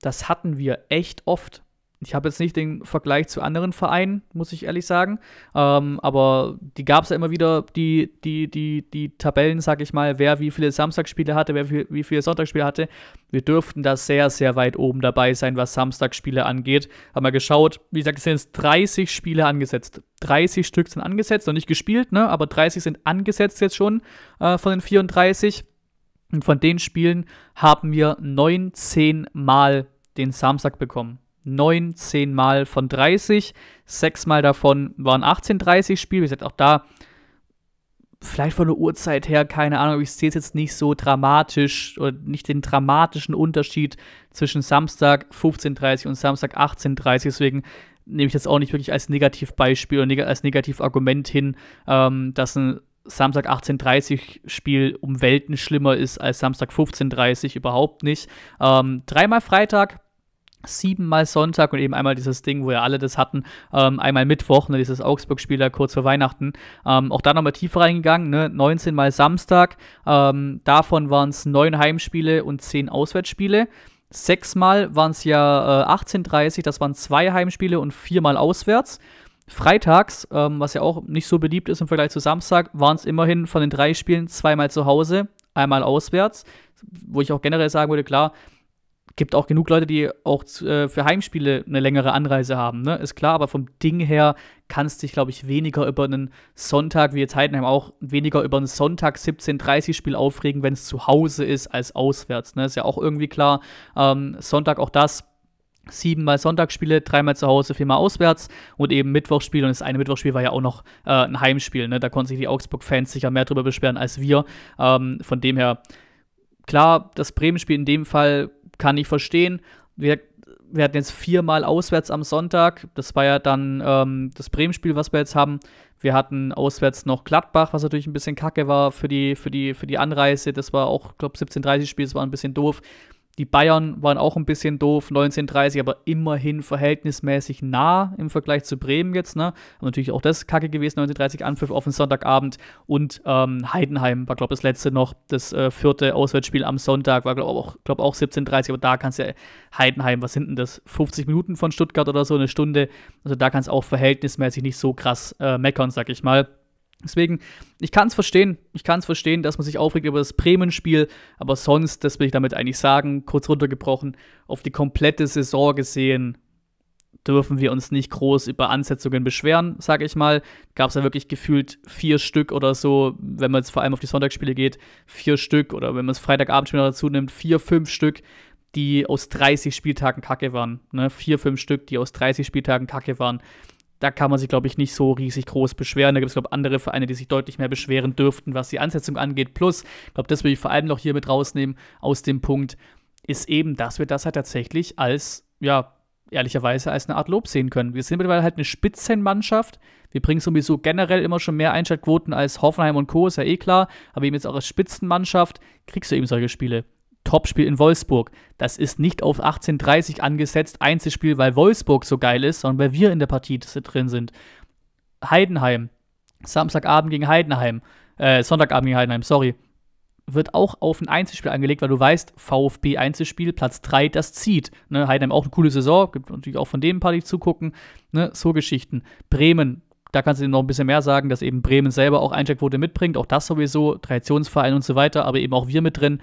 Speaker 1: Das hatten wir echt oft ich habe jetzt nicht den Vergleich zu anderen Vereinen, muss ich ehrlich sagen. Ähm, aber die gab es ja immer wieder, die, die, die, die Tabellen, sag ich mal, wer wie viele Samstagsspiele hatte, wer wie, viele Sonntagsspiele hatte. Wir dürften da sehr, sehr weit oben dabei sein, was Samstagsspiele angeht. Haben wir geschaut, wie gesagt, es sind jetzt 30 Spiele angesetzt. 30 Stück sind angesetzt, noch nicht gespielt, ne? aber 30 sind angesetzt jetzt schon äh, von den 34. Und von den Spielen haben wir 19 Mal den Samstag bekommen. 9, 10 Mal von 30. 6 Mal davon waren 18:30-Spiel. Wie gesagt, auch da vielleicht von der Uhrzeit her, keine Ahnung, aber ich sehe es jetzt nicht so dramatisch oder nicht den dramatischen Unterschied zwischen Samstag 15.30 und Samstag 18.30. Deswegen nehme ich das auch nicht wirklich als Negativbeispiel oder als Negativargument hin, ähm, dass ein Samstag 18.30 Spiel um Welten schlimmer ist als Samstag 15.30 überhaupt nicht. Ähm, dreimal Freitag, siebenmal Sonntag und eben einmal dieses Ding, wo ja alle das hatten, ähm, einmal Mittwoch, ne, dieses Augsburg-Spiel da kurz vor Weihnachten. Ähm, auch da nochmal tiefer reingegangen, ne, 19 mal Samstag, ähm, davon waren es neun Heimspiele und zehn Auswärtsspiele. Sechsmal waren es ja äh, 18:30, das waren zwei Heimspiele und viermal auswärts. Freitags, ähm, was ja auch nicht so beliebt ist im Vergleich zu Samstag, waren es immerhin von den drei Spielen zweimal zu Hause, einmal auswärts. Wo ich auch generell sagen würde, klar, gibt auch genug Leute, die auch äh, für Heimspiele eine längere Anreise haben, ne? Ist klar, aber vom Ding her kannst du dich, glaube ich, weniger über einen Sonntag, wie jetzt Heidenheim auch, weniger über einen Sonntag 17:30 Spiel aufregen, wenn es zu Hause ist, als auswärts, ne? Ist ja auch irgendwie klar. Ähm, Sonntag auch das. Siebenmal Sonntagsspiele, dreimal zu Hause, viermal auswärts und eben Mittwochsspiel. Und das eine Mittwochsspiel war ja auch noch äh, ein Heimspiel. Ne? Da konnten sich die Augsburg-Fans sicher mehr drüber beschweren als wir. Ähm, von dem her, klar, das Bremen-Spiel in dem Fall kann ich verstehen. Wir, wir hatten jetzt viermal auswärts am Sonntag. Das war ja dann ähm, das Bremen-Spiel, was wir jetzt haben. Wir hatten auswärts noch Gladbach, was natürlich ein bisschen kacke war für die, für die, für die Anreise. Das war auch, glaube 17:30 Spiel, das war ein bisschen doof. Die Bayern waren auch ein bisschen doof, 1930, aber immerhin verhältnismäßig nah im Vergleich zu Bremen jetzt. Ne? natürlich auch das kacke gewesen, 1930 Anpfiff auf den Sonntagabend. Und ähm, Heidenheim war, glaube ich, das letzte noch, das äh, vierte Auswärtsspiel am Sonntag, war, glaube auch, glaub auch 17.30, aber da kannst du ja Heidenheim, was sind denn das, 50 Minuten von Stuttgart oder so, eine Stunde. Also da kannst du auch verhältnismäßig nicht so krass äh, meckern, sag ich mal. Deswegen, ich kann es verstehen. Ich kann es verstehen, dass man sich aufregt über das Bremen-Spiel. Aber sonst, das will ich damit eigentlich sagen, kurz runtergebrochen, auf die komplette Saison gesehen, dürfen wir uns nicht groß über Ansetzungen beschweren, sage ich mal. Gab es ja wirklich gefühlt vier Stück oder so, wenn man jetzt vor allem auf die Sonntagsspiele geht, vier Stück oder wenn man es Freitagabendspiele dazu nimmt, vier, fünf Stück, die aus 30 Spieltagen kacke waren. Ne? Vier, fünf Stück, die aus 30 Spieltagen kacke waren da kann man sich, glaube ich, nicht so riesig groß beschweren. Da gibt es, glaube ich, andere Vereine, die sich deutlich mehr beschweren dürften, was die Ansetzung angeht. Plus, ich glaube, das will ich vor allem noch hier mit rausnehmen aus dem Punkt, ist eben, dass wir das halt tatsächlich als, ja, ehrlicherweise als eine Art Lob sehen können. Wir sind mittlerweile halt eine Spitzenmannschaft. Wir bringen sowieso generell immer schon mehr Einschaltquoten als Hoffenheim und Co., ist ja eh klar. Aber eben jetzt auch als Spitzenmannschaft kriegst du eben solche Spiele. Topspiel in Wolfsburg. Das ist nicht auf 18.30 angesetzt, Einzelspiel, weil Wolfsburg so geil ist, sondern weil wir in der Partie drin sind. Heidenheim, Samstagabend gegen Heidenheim, äh, Sonntagabend gegen Heidenheim, sorry, wird auch auf ein Einzelspiel angelegt, weil du weißt, VfB Einzelspiel, Platz 3, das zieht. Ne, Heidenheim auch eine coole Saison, gibt natürlich auch von dem ein paar, die zugucken. Ne, so Geschichten. Bremen, da kannst du dir noch ein bisschen mehr sagen, dass eben Bremen selber auch Einschaltquote mitbringt, auch das sowieso, Traditionsverein und so weiter, aber eben auch wir mit drin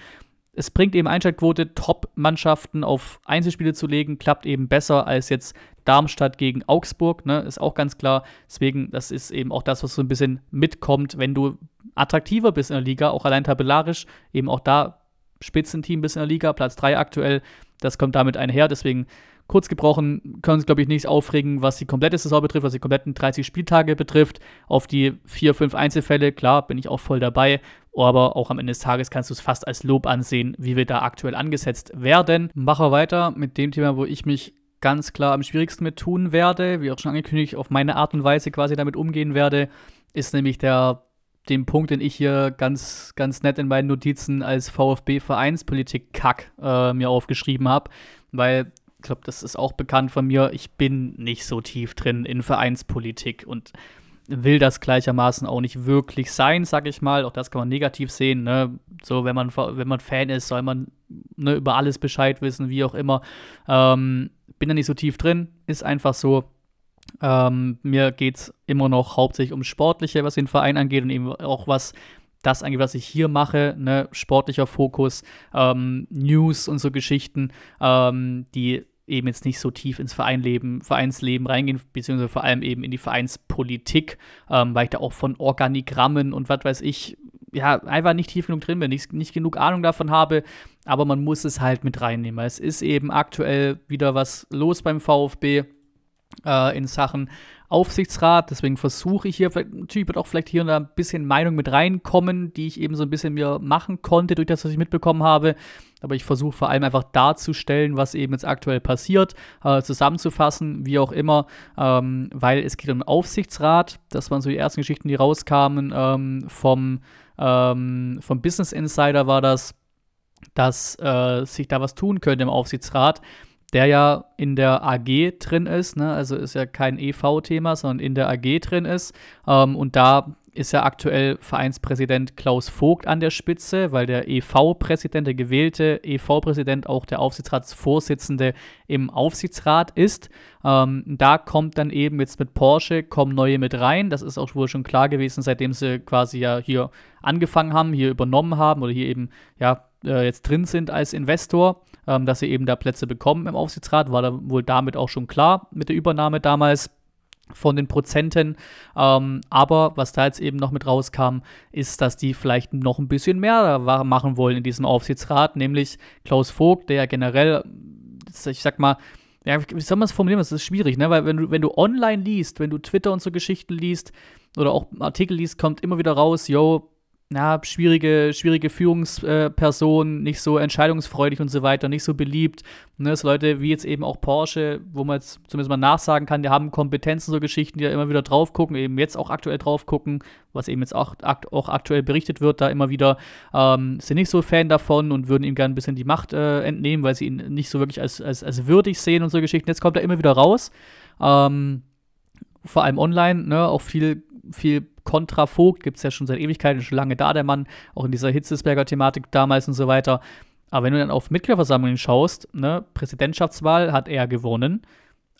Speaker 1: es bringt eben Einschaltquote, Top-Mannschaften auf Einzelspiele zu legen, klappt eben besser als jetzt Darmstadt gegen Augsburg, ne? ist auch ganz klar. Deswegen, das ist eben auch das, was so ein bisschen mitkommt, wenn du attraktiver bist in der Liga, auch allein tabellarisch, eben auch da Spitzenteam bist in der Liga, Platz 3 aktuell, das kommt damit einher. Deswegen, kurz gebrochen, können Sie, glaube ich, nichts aufregen, was die komplette Saison betrifft, was die kompletten 30 Spieltage betrifft. Auf die 4, 5 Einzelfälle, klar, bin ich auch voll dabei aber auch am Ende des Tages kannst du es fast als Lob ansehen, wie wir da aktuell angesetzt werden. Machen weiter mit dem Thema, wo ich mich ganz klar am schwierigsten mit tun werde, wie auch schon angekündigt, auf meine Art und Weise quasi damit umgehen werde, ist nämlich der den Punkt, den ich hier ganz, ganz nett in meinen Notizen als VfB-Vereinspolitik-Kack äh, mir aufgeschrieben habe, weil ich glaube, das ist auch bekannt von mir, ich bin nicht so tief drin in Vereinspolitik und will das gleichermaßen auch nicht wirklich sein, sag ich mal. Auch das kann man negativ sehen. Ne? So, wenn man, wenn man Fan ist, soll man ne, über alles Bescheid wissen, wie auch immer. Ähm, bin da nicht so tief drin, ist einfach so. Ähm, mir geht es immer noch hauptsächlich um Sportliche, was den Verein angeht und eben auch was das angeht, was ich hier mache, ne, sportlicher Fokus, ähm, News und so Geschichten, ähm, die eben jetzt nicht so tief ins Vereinleben, Vereinsleben reingehen, beziehungsweise vor allem eben in die Vereinspolitik, ähm, weil ich da auch von Organigrammen und was weiß ich, ja, einfach nicht tief genug drin bin, nicht, nicht genug Ahnung davon habe, aber man muss es halt mit reinnehmen. Es ist eben aktuell wieder was los beim VfB äh, in Sachen Aufsichtsrat. Deswegen versuche ich hier, natürlich wird auch vielleicht hier und da ein bisschen Meinung mit reinkommen, die ich eben so ein bisschen mir machen konnte durch das, was ich mitbekommen habe. Aber ich versuche vor allem einfach darzustellen, was eben jetzt aktuell passiert, äh, zusammenzufassen, wie auch immer, ähm, weil es geht um Aufsichtsrat. Das waren so die ersten Geschichten, die rauskamen. Ähm, vom, ähm, vom Business Insider war das, dass äh, sich da was tun könnte im Aufsichtsrat der ja in der AG drin ist, ne? also ist ja kein EV-Thema, sondern in der AG drin ist. Ähm, und da ist ja aktuell Vereinspräsident Klaus Vogt an der Spitze, weil der EV-Präsident, der gewählte EV-Präsident, auch der Aufsichtsratsvorsitzende im Aufsichtsrat ist. Ähm, da kommt dann eben jetzt mit Porsche, kommen neue mit rein. Das ist auch wohl schon klar gewesen, seitdem sie quasi ja hier angefangen haben, hier übernommen haben oder hier eben ja äh, jetzt drin sind als Investor, ähm, dass sie eben da Plätze bekommen im Aufsichtsrat, war da wohl damit auch schon klar mit der Übernahme damals von den Prozenten. Ähm, aber was da jetzt eben noch mit rauskam, ist, dass die vielleicht noch ein bisschen mehr machen wollen in diesem Aufsichtsrat, nämlich Klaus Vogt, der ja generell, ich sag mal, ja, wie soll man es formulieren? Das ist schwierig, ne? Weil wenn du, wenn du online liest, wenn du Twitter und so Geschichten liest oder auch Artikel liest, kommt immer wieder raus, yo, na, schwierige, schwierige Führungsperson, äh, nicht so entscheidungsfreudig und so weiter, nicht so beliebt. Ne, so Leute wie jetzt eben auch Porsche, wo man jetzt zumindest mal nachsagen kann, die haben Kompetenzen, so Geschichten, die da immer wieder drauf gucken, eben jetzt auch aktuell drauf gucken, was eben jetzt auch, auch aktuell berichtet wird, da immer wieder ähm, sind nicht so Fan davon und würden ihm gerne ein bisschen die Macht äh, entnehmen, weil sie ihn nicht so wirklich als, als, als würdig sehen und so Geschichten. Jetzt kommt er immer wieder raus. Ähm, vor allem online, ne, auch viel, viel Contra Vogt gibt es ja schon seit Ewigkeiten, schon lange da, der Mann, auch in dieser Hitzesberger-Thematik damals und so weiter. Aber wenn du dann auf Mitgliederversammlungen schaust, ne, Präsidentschaftswahl hat er gewonnen.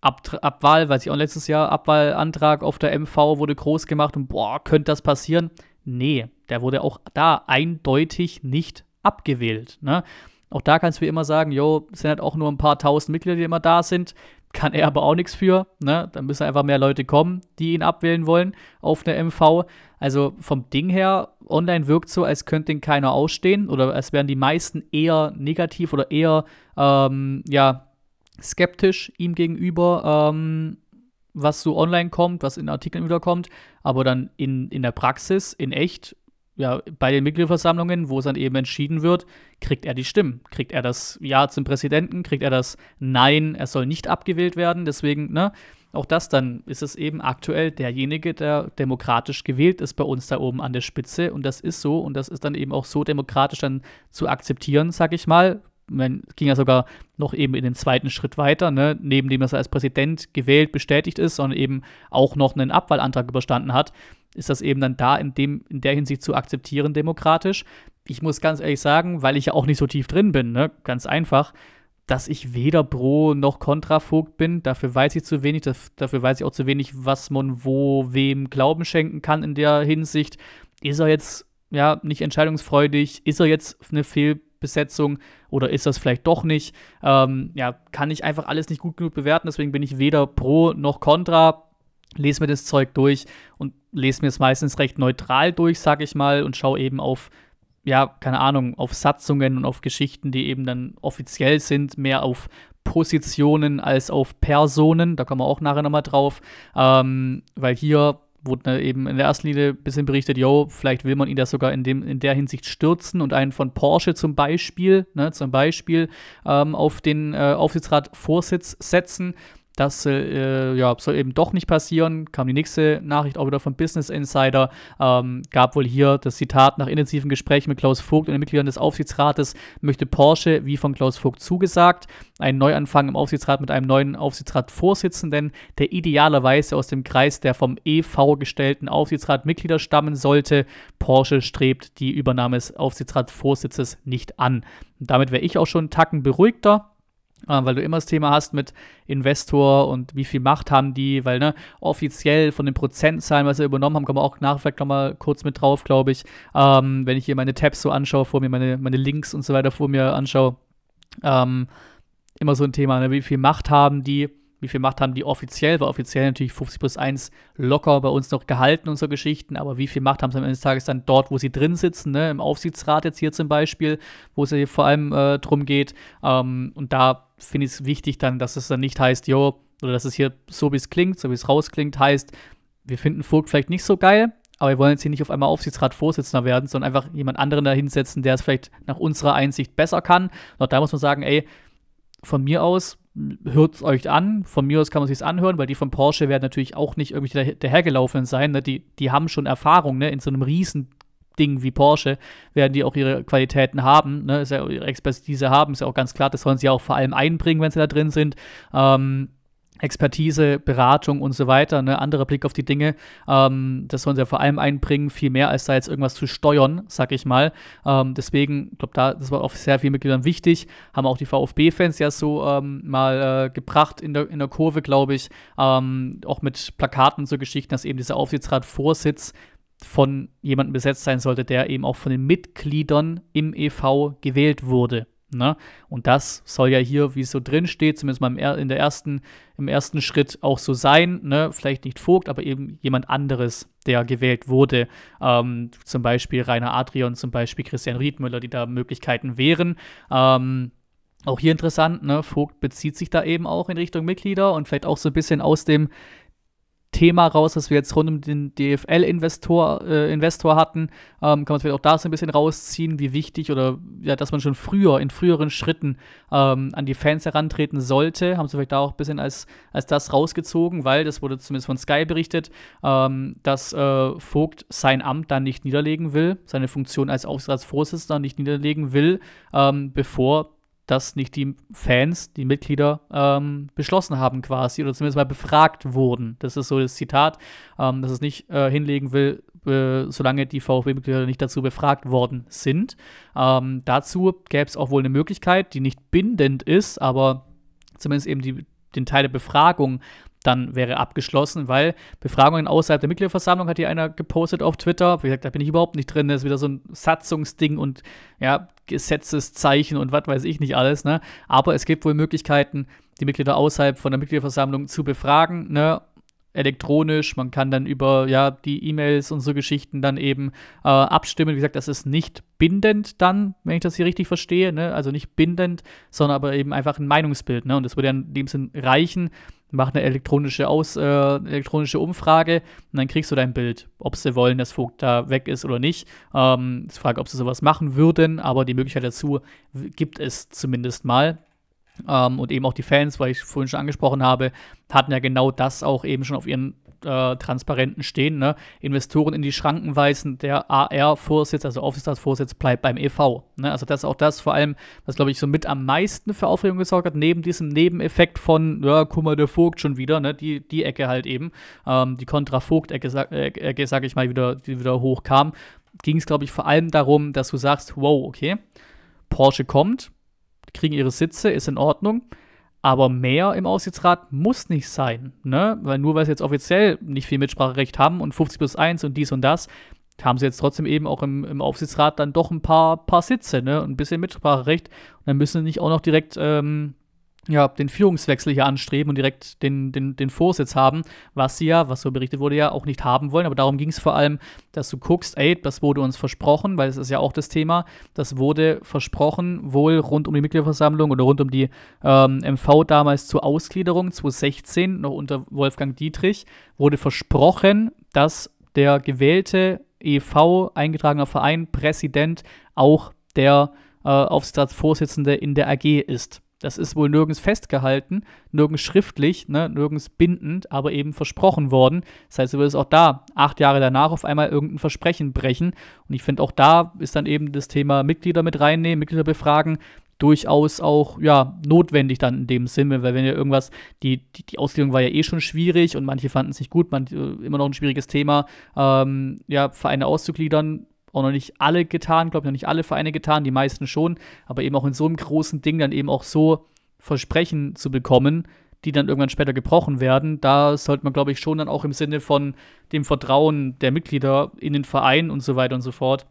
Speaker 1: Abwahl, weiß ich auch letztes Jahr, Abwahlantrag auf der MV wurde groß gemacht und boah, könnte das passieren? Nee, der wurde auch da eindeutig nicht abgewählt. Ne? Auch da kannst du immer sagen, jo, es sind halt auch nur ein paar tausend Mitglieder, die immer da sind kann er aber auch nichts für. Ne? Da müssen einfach mehr Leute kommen, die ihn abwählen wollen auf eine MV. Also vom Ding her, online wirkt so, als könnte ihn keiner ausstehen oder als wären die meisten eher negativ oder eher ähm, ja, skeptisch ihm gegenüber, ähm, was so online kommt, was in Artikeln wiederkommt. Aber dann in, in der Praxis, in echt, ja, bei den Mitgliederversammlungen, wo es dann eben entschieden wird, kriegt er die Stimmen. Kriegt er das Ja zum Präsidenten, kriegt er das Nein, er soll nicht abgewählt werden. Deswegen, ne, auch das dann ist es eben aktuell derjenige, der demokratisch gewählt ist bei uns da oben an der Spitze. Und das ist so und das ist dann eben auch so demokratisch dann zu akzeptieren, sag ich mal, man ging ja sogar noch eben in den zweiten Schritt weiter, ne? neben dem, dass er als Präsident gewählt, bestätigt ist, sondern eben auch noch einen Abwahlantrag überstanden hat, ist das eben dann da in, dem, in der Hinsicht zu akzeptieren demokratisch. Ich muss ganz ehrlich sagen, weil ich ja auch nicht so tief drin bin, ne? ganz einfach, dass ich weder Pro noch Contra Vogt bin. Dafür weiß ich zu wenig, dafür weiß ich auch zu wenig, was man wo wem Glauben schenken kann in der Hinsicht. Ist er jetzt ja nicht entscheidungsfreudig? Ist er jetzt eine Fehl Besetzung oder ist das vielleicht doch nicht? Ähm, ja, kann ich einfach alles nicht gut genug bewerten, deswegen bin ich weder pro noch contra. Lese mir das Zeug durch und lese mir es meistens recht neutral durch, sag ich mal, und schaue eben auf, ja, keine Ahnung, auf Satzungen und auf Geschichten, die eben dann offiziell sind, mehr auf Positionen als auf Personen. Da kommen wir auch nachher nochmal drauf, ähm, weil hier wurde eben in der ersten Linie ein bisschen berichtet, yo, vielleicht will man ihn da sogar in, dem, in der Hinsicht stürzen und einen von Porsche zum Beispiel, ne, zum Beispiel ähm, auf den äh, Aufsichtsratsvorsitz setzen. Das äh, ja, soll eben doch nicht passieren. Kam die nächste Nachricht auch wieder von Business Insider. Ähm, gab wohl hier das Zitat: Nach intensiven Gesprächen mit Klaus Vogt und den Mitgliedern des Aufsichtsrates möchte Porsche, wie von Klaus Vogt zugesagt, einen Neuanfang im Aufsichtsrat mit einem neuen Aufsichtsratvorsitzenden, der idealerweise aus dem Kreis der vom EV gestellten Aufsichtsratmitglieder stammen sollte. Porsche strebt die Übernahme des Aufsichtsratvorsitzes nicht an. damit wäre ich auch schon einen Tacken beruhigter Ah, weil du immer das Thema hast mit Investor und wie viel Macht haben die, weil ne, offiziell von den Prozentzahlen, was sie übernommen haben, kommen wir auch nachher vielleicht noch mal kurz mit drauf, glaube ich. Ähm, wenn ich hier meine Tabs so anschaue, vor mir meine, meine Links und so weiter vor mir anschaue, ähm, immer so ein Thema, ne, wie viel Macht haben die wie viel Macht haben die offiziell? War offiziell natürlich 50 plus 1 locker bei uns noch gehalten und so Geschichten, aber wie viel Macht haben sie am Ende des Tages dann dort, wo sie drin sitzen, ne? im Aufsichtsrat jetzt hier zum Beispiel, wo es ja hier vor allem äh, drum geht. Ähm, und da finde ich es wichtig dann, dass es dann nicht heißt, jo, oder dass es hier so wie es klingt, so wie es rausklingt, heißt, wir finden Vogt vielleicht nicht so geil, aber wir wollen jetzt hier nicht auf einmal Aufsichtsratvorsitzender werden, sondern einfach jemand anderen da hinsetzen, der es vielleicht nach unserer Einsicht besser kann. Und auch da muss man sagen, ey, von mir aus hört es euch an. Von mir aus kann man sich anhören, weil die von Porsche werden natürlich auch nicht irgendwie dahergelaufen sein. Ne? Die, die haben schon Erfahrung ne? in so einem riesen Ding wie Porsche, werden die auch ihre Qualitäten haben, ne? ist ja ihre Expertise haben, ist ja auch ganz klar, das sollen sie auch vor allem einbringen, wenn sie da drin sind. Ähm, Expertise, Beratung und so weiter, ne, anderer Blick auf die Dinge. Ähm, das sollen sie ja vor allem einbringen, viel mehr als da jetzt irgendwas zu steuern, sag ich mal. Ähm, deswegen, ich glaube, da, das war auch sehr vielen Mitgliedern wichtig. Haben auch die VfB-Fans ja so ähm, mal äh, gebracht in der, in der Kurve, glaube ich. ähm, auch mit Plakaten und so Geschichten, dass eben dieser Aufsichtsratvorsitz von jemandem besetzt sein sollte, der eben auch von den Mitgliedern im EV gewählt wurde. Ne? Und das soll ja hier, wie es so drin steht, zumindest mal in der ersten, im ersten Schritt auch so sein. Ne? Vielleicht nicht Vogt, aber eben jemand anderes, der gewählt wurde. Ähm, zum Beispiel Rainer Adrian, zum Beispiel Christian Riedmüller, die da Möglichkeiten wären. Ähm, auch hier interessant, ne? Vogt bezieht sich da eben auch in Richtung Mitglieder und vielleicht auch so ein bisschen aus dem Thema raus, das wir jetzt rund um den DFL-Investor äh, Investor hatten. Ähm, kann man vielleicht auch da so ein bisschen rausziehen, wie wichtig oder ja, dass man schon früher, in früheren Schritten ähm, an die Fans herantreten sollte. Haben sie vielleicht da auch ein bisschen als, als das rausgezogen, weil das wurde zumindest von Sky berichtet, ähm, dass äh, Vogt sein Amt dann nicht niederlegen will, seine Funktion als Aufsichtsratsvorsitzender nicht niederlegen will, ähm, bevor dass nicht die Fans, die Mitglieder ähm, beschlossen haben quasi oder zumindest mal befragt wurden. Das ist so das Zitat, ähm, dass es nicht äh, hinlegen will, äh, solange die VfB-Mitglieder nicht dazu befragt worden sind. Ähm, dazu gäbe es auch wohl eine Möglichkeit, die nicht bindend ist, aber zumindest eben die, den Teil der Befragung dann wäre abgeschlossen, weil Befragungen außerhalb der Mitgliederversammlung hat hier einer gepostet auf Twitter. Wie gesagt, da bin ich überhaupt nicht drin. Das ist wieder so ein Satzungsding und ja, Gesetzeszeichen und was weiß ich nicht alles. Ne? Aber es gibt wohl Möglichkeiten, die Mitglieder außerhalb von der Mitgliederversammlung zu befragen. Ne? elektronisch. Man kann dann über ja, die E-Mails und so Geschichten dann eben äh, abstimmen. Wie gesagt, das ist nicht bindend dann, wenn ich das hier richtig verstehe. Ne? Also nicht bindend, sondern aber eben einfach ein Meinungsbild. Ne? Und das würde ja in dem Sinn reichen. Mach eine elektronische, Aus, äh, elektronische Umfrage und dann kriegst du dein Bild, ob sie wollen, dass Vogt da weg ist oder nicht. Ähm, ich frage, ob sie sowas machen würden, aber die Möglichkeit dazu gibt es zumindest mal. Ähm, und eben auch die Fans, weil ich vorhin schon angesprochen habe, hatten ja genau das auch eben schon auf ihren äh, Transparenten stehen. Ne? Investoren in die Schranken weisen, der AR-Vorsitz, also Aufsichtsratsvorsitz, bleibt beim EV. Ne? Also das ist auch das vor allem, was glaube ich so mit am meisten für Aufregung gesorgt hat, neben diesem Nebeneffekt von, ja, guck mal, der Vogt schon wieder, ne? die, die Ecke halt eben, ähm, die Kontra-Vogt-Ecke, sage äh, sag ich mal, wieder, die wieder hochkam, ging es glaube ich vor allem darum, dass du sagst, wow, okay, Porsche kommt, die kriegen ihre Sitze, ist in Ordnung. Aber mehr im Aussichtsrat muss nicht sein, ne? Weil nur weil sie jetzt offiziell nicht viel Mitspracherecht haben und 50 plus 1 und dies und das, haben sie jetzt trotzdem eben auch im, im Aufsichtsrat dann doch ein paar, paar Sitze, ne? Und ein bisschen Mitspracherecht. Und dann müssen sie nicht auch noch direkt ähm, ja, den Führungswechsel hier anstreben und direkt den, den, den Vorsitz haben, was sie ja, was so berichtet wurde, ja auch nicht haben wollen. Aber darum ging es vor allem, dass du guckst, ey, das wurde uns versprochen, weil es ist ja auch das Thema, das wurde versprochen, wohl rund um die Mitgliederversammlung oder rund um die ähm, MV damals zur Ausgliederung 2016, noch unter Wolfgang Dietrich, wurde versprochen, dass der gewählte EV, eingetragener Verein, Präsident, auch der äh, Aufsichtsratsvorsitzende in der AG ist. Das ist wohl nirgends festgehalten, nirgends schriftlich, ne, nirgends bindend, aber eben versprochen worden. Das heißt, du würdest auch da acht Jahre danach auf einmal irgendein Versprechen brechen. Und ich finde, auch da ist dann eben das Thema Mitglieder mit reinnehmen, Mitglieder befragen, durchaus auch ja notwendig dann in dem Sinne, weil wenn ja irgendwas, die, die, die Auslegung war ja eh schon schwierig und manche fanden es nicht gut, man, äh, immer noch ein schwieriges Thema, ähm, ja, Vereine auszugliedern, auch noch nicht alle getan, glaube ich, noch nicht alle Vereine getan, die meisten schon, aber eben auch in so einem großen Ding dann eben auch so Versprechen zu bekommen, die dann irgendwann später gebrochen werden. Da sollte man, glaube ich, schon dann auch im Sinne von dem Vertrauen der Mitglieder in den Verein und so weiter und so fort,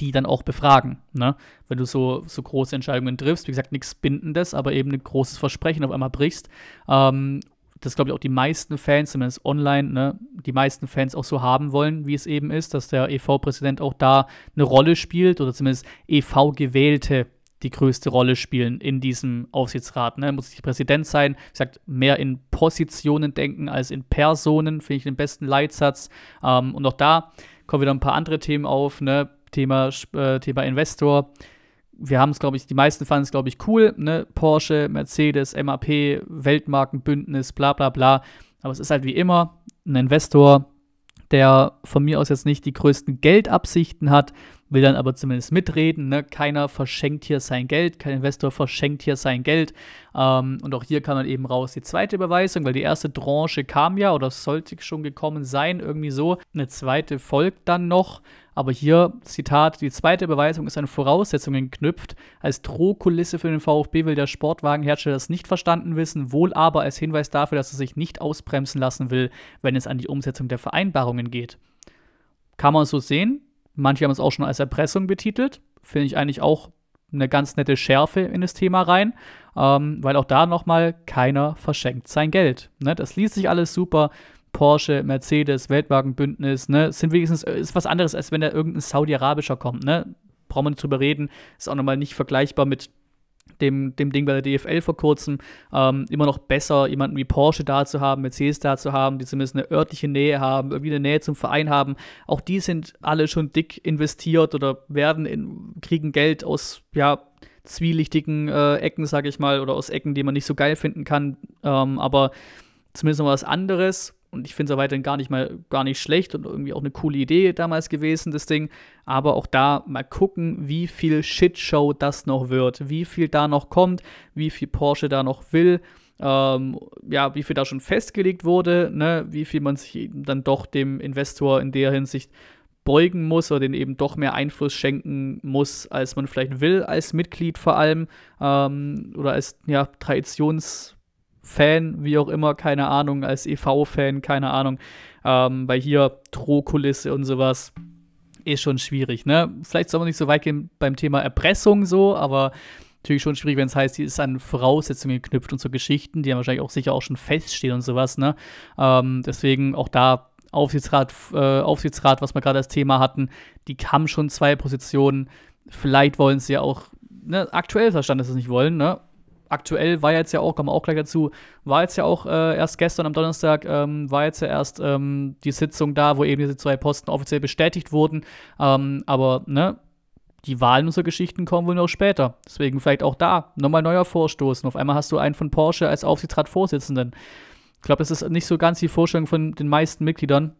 Speaker 1: die dann auch befragen. Ne? Wenn du so, so große Entscheidungen triffst, wie gesagt, nichts Bindendes, aber eben ein großes Versprechen auf einmal brichst ähm, das glaube ich auch die meisten Fans, zumindest online, ne, die meisten Fans auch so haben wollen, wie es eben ist, dass der EV-Präsident auch da eine Rolle spielt oder zumindest EV-Gewählte die größte Rolle spielen in diesem Aufsichtsrat. Ne? Muss nicht Präsident sein, wie gesagt, mehr in Positionen denken als in Personen, finde ich den besten Leitsatz. Ähm, und auch da kommen wieder ein paar andere Themen auf, ne? Thema, äh, Thema Investor, wir haben es, glaube ich, die meisten fanden es, glaube ich, cool, ne? Porsche, Mercedes, MAP, Weltmarkenbündnis, bla bla bla. Aber es ist halt wie immer ein Investor, der von mir aus jetzt nicht die größten Geldabsichten hat, will dann aber zumindest mitreden. Ne? Keiner verschenkt hier sein Geld, kein Investor verschenkt hier sein Geld. Ähm, und auch hier kam dann eben raus die zweite Überweisung, weil die erste Tranche kam ja oder sollte schon gekommen sein, irgendwie so. Eine zweite folgt dann noch. Aber hier, Zitat, die zweite Überweisung ist an Voraussetzungen geknüpft. Als Drohkulisse für den VfB will der Sportwagenhersteller das nicht verstanden wissen, wohl aber als Hinweis dafür, dass er sich nicht ausbremsen lassen will, wenn es an die Umsetzung der Vereinbarungen geht. Kann man so sehen, Manche haben es auch schon als Erpressung betitelt. Finde ich eigentlich auch eine ganz nette Schärfe in das Thema rein, ähm, weil auch da nochmal keiner verschenkt sein Geld. Ne? Das liest sich alles super. Porsche, Mercedes, Weltwagenbündnis, ne, sind wenigstens äh, ist was anderes, als wenn da irgendein saudi-arabischer kommt, ne? Brauchen wir nicht drüber reden. Ist auch nochmal nicht vergleichbar mit dem, dem Ding bei der DFL vor kurzem, ähm, immer noch besser, jemanden wie Porsche da zu haben, Mercedes da zu haben, die zumindest eine örtliche Nähe haben, irgendwie eine Nähe zum Verein haben. Auch die sind alle schon dick investiert oder werden in, kriegen Geld aus, ja, zwielichtigen äh, Ecken, sage ich mal, oder aus Ecken, die man nicht so geil finden kann. Ähm, aber zumindest noch was anderes. Und ich finde es auch weiterhin gar nicht mal gar nicht schlecht und irgendwie auch eine coole Idee damals gewesen, das Ding. Aber auch da mal gucken, wie viel Shitshow das noch wird, wie viel da noch kommt, wie viel Porsche da noch will, ähm, ja, wie viel da schon festgelegt wurde, ne, wie viel man sich eben dann doch dem Investor in der Hinsicht beugen muss oder den eben doch mehr Einfluss schenken muss, als man vielleicht will, als Mitglied vor allem ähm, oder als ja, Traditions- Fan, wie auch immer, keine Ahnung, als EV-Fan, keine Ahnung, ähm, weil hier Drohkulisse und sowas ist schon schwierig, ne? Vielleicht soll man nicht so weit gehen beim Thema Erpressung so, aber natürlich schon schwierig, wenn es heißt, die ist an Voraussetzungen geknüpft und so Geschichten, die ja wahrscheinlich auch sicher auch schon feststehen und sowas, ne? Ähm, deswegen auch da Aufsichtsrat, äh, Aufsichtsrat, was wir gerade als Thema hatten, die kamen schon zwei Positionen. Vielleicht wollen sie ja auch, ne, aktuell verstanden, dass sie es nicht wollen, ne? aktuell war jetzt ja auch, kommen wir auch gleich dazu, war jetzt ja auch äh, erst gestern am Donnerstag, ähm, war jetzt ja erst ähm, die Sitzung da, wo eben diese zwei Posten offiziell bestätigt wurden. Ähm, aber, ne, die Wahlen unserer Geschichten kommen wohl noch später. Deswegen vielleicht auch da nochmal neuer Vorstoß. Und auf einmal hast du einen von Porsche als Aufsichtsratvorsitzenden. Ich glaube, das ist nicht so ganz die Vorstellung von den meisten Mitgliedern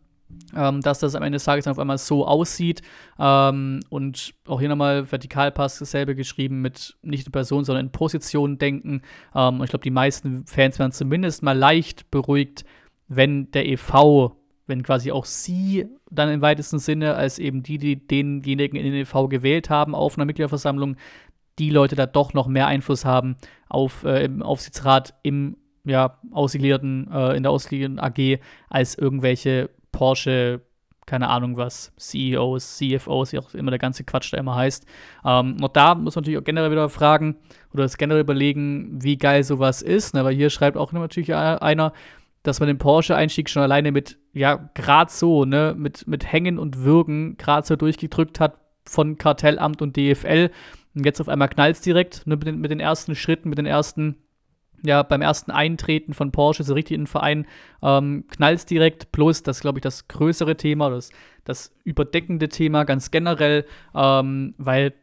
Speaker 1: ähm, dass das am Ende des Tages dann auf einmal so aussieht. Ähm, und auch hier nochmal Vertikalpass dasselbe geschrieben mit nicht in Person, sondern in Position denken. Ähm, und ich glaube, die meisten Fans werden zumindest mal leicht beruhigt, wenn der EV, wenn quasi auch sie dann im weitesten Sinne als eben die, die denjenigen in den EV gewählt haben auf einer Mitgliederversammlung, die Leute da doch noch mehr Einfluss haben auf äh, im Aufsichtsrat im ja, ausgelierten, äh, in der ausgegliederten AG als irgendwelche Porsche, keine Ahnung was, CEOs, CFOs, wie auch immer der ganze Quatsch da immer heißt. Ähm, und da muss man natürlich auch generell wieder fragen oder das generell überlegen, wie geil sowas ist. Ne? Weil hier schreibt auch natürlich einer, dass man den Porsche-Einstieg schon alleine mit, ja, gerade so, ne, mit, mit Hängen und Würgen gerade so durchgedrückt hat von Kartellamt und DFL. Und jetzt auf einmal knallt es direkt ne, mit, den, mit den ersten Schritten, mit den ersten ja, beim ersten Eintreten von Porsche so richtig in den Verein ähm, knallst direkt. Plus, das glaube ich, das größere Thema, das, das überdeckende Thema ganz generell, ähm, weil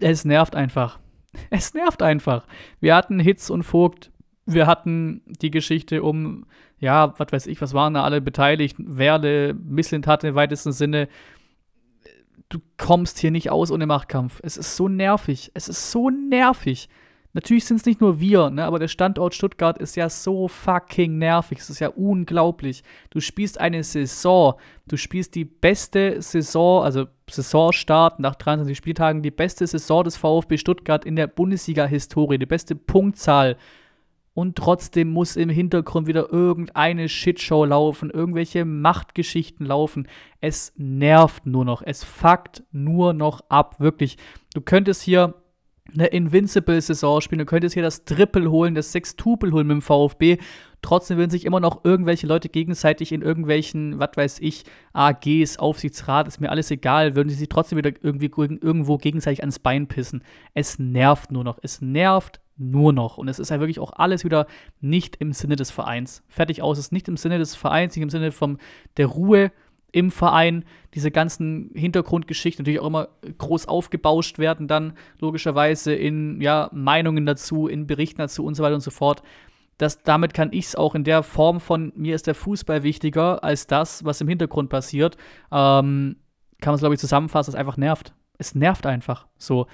Speaker 1: es nervt einfach. Es nervt einfach. Wir hatten Hitz und Vogt, wir hatten die Geschichte um, ja, was weiß ich, was waren da alle beteiligt, Werde, Misslind hatte im weitesten Sinne. Du kommst hier nicht aus ohne Machtkampf. Es ist so nervig. Es ist so nervig. Natürlich sind es nicht nur wir, ne, aber der Standort Stuttgart ist ja so fucking nervig. Es ist ja unglaublich. Du spielst eine Saison. Du spielst die beste Saison, also Saisonstart nach 23 Spieltagen, die beste Saison des VfB Stuttgart in der Bundesliga-Historie, die beste Punktzahl. Und trotzdem muss im Hintergrund wieder irgendeine Shitshow laufen, irgendwelche Machtgeschichten laufen. Es nervt nur noch. Es fuckt nur noch ab. Wirklich. Du könntest hier eine Invincible-Saison spielen. Du könntest hier das Triple holen, das Sextupel holen mit dem VfB. Trotzdem würden sich immer noch irgendwelche Leute gegenseitig in irgendwelchen, was weiß ich, AGs, Aufsichtsrat, ist mir alles egal, würden sie sich trotzdem wieder irgendwie irgendwo gegenseitig ans Bein pissen. Es nervt nur noch. Es nervt nur noch. Und es ist ja halt wirklich auch alles wieder nicht im Sinne des Vereins. Fertig aus, es ist nicht im Sinne des Vereins, nicht im Sinne vom, der Ruhe, im Verein diese ganzen Hintergrundgeschichten natürlich auch immer groß aufgebauscht werden, dann logischerweise in ja, Meinungen dazu, in Berichten dazu und so weiter und so fort. Das, damit kann ich es auch in der Form von mir ist der Fußball wichtiger als das, was im Hintergrund passiert, ähm, kann man es, glaube ich, zusammenfassen, es einfach nervt. Es nervt einfach so.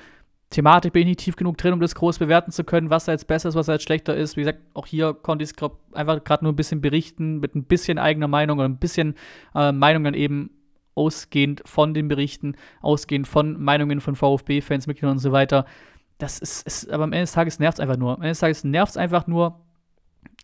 Speaker 1: Thematik bin ich nicht tief genug drin, um das groß bewerten zu können, was als besser ist, was als schlechter ist. Wie gesagt, auch hier konnte ich es einfach gerade nur ein bisschen berichten, mit ein bisschen eigener Meinung und ein bisschen äh, Meinung dann eben ausgehend von den Berichten, ausgehend von Meinungen von VfB-Fans, Mitgliedern und so weiter. Das ist, ist aber am Ende des Tages nervt es einfach nur. Am Ende des Tages nervt es einfach nur,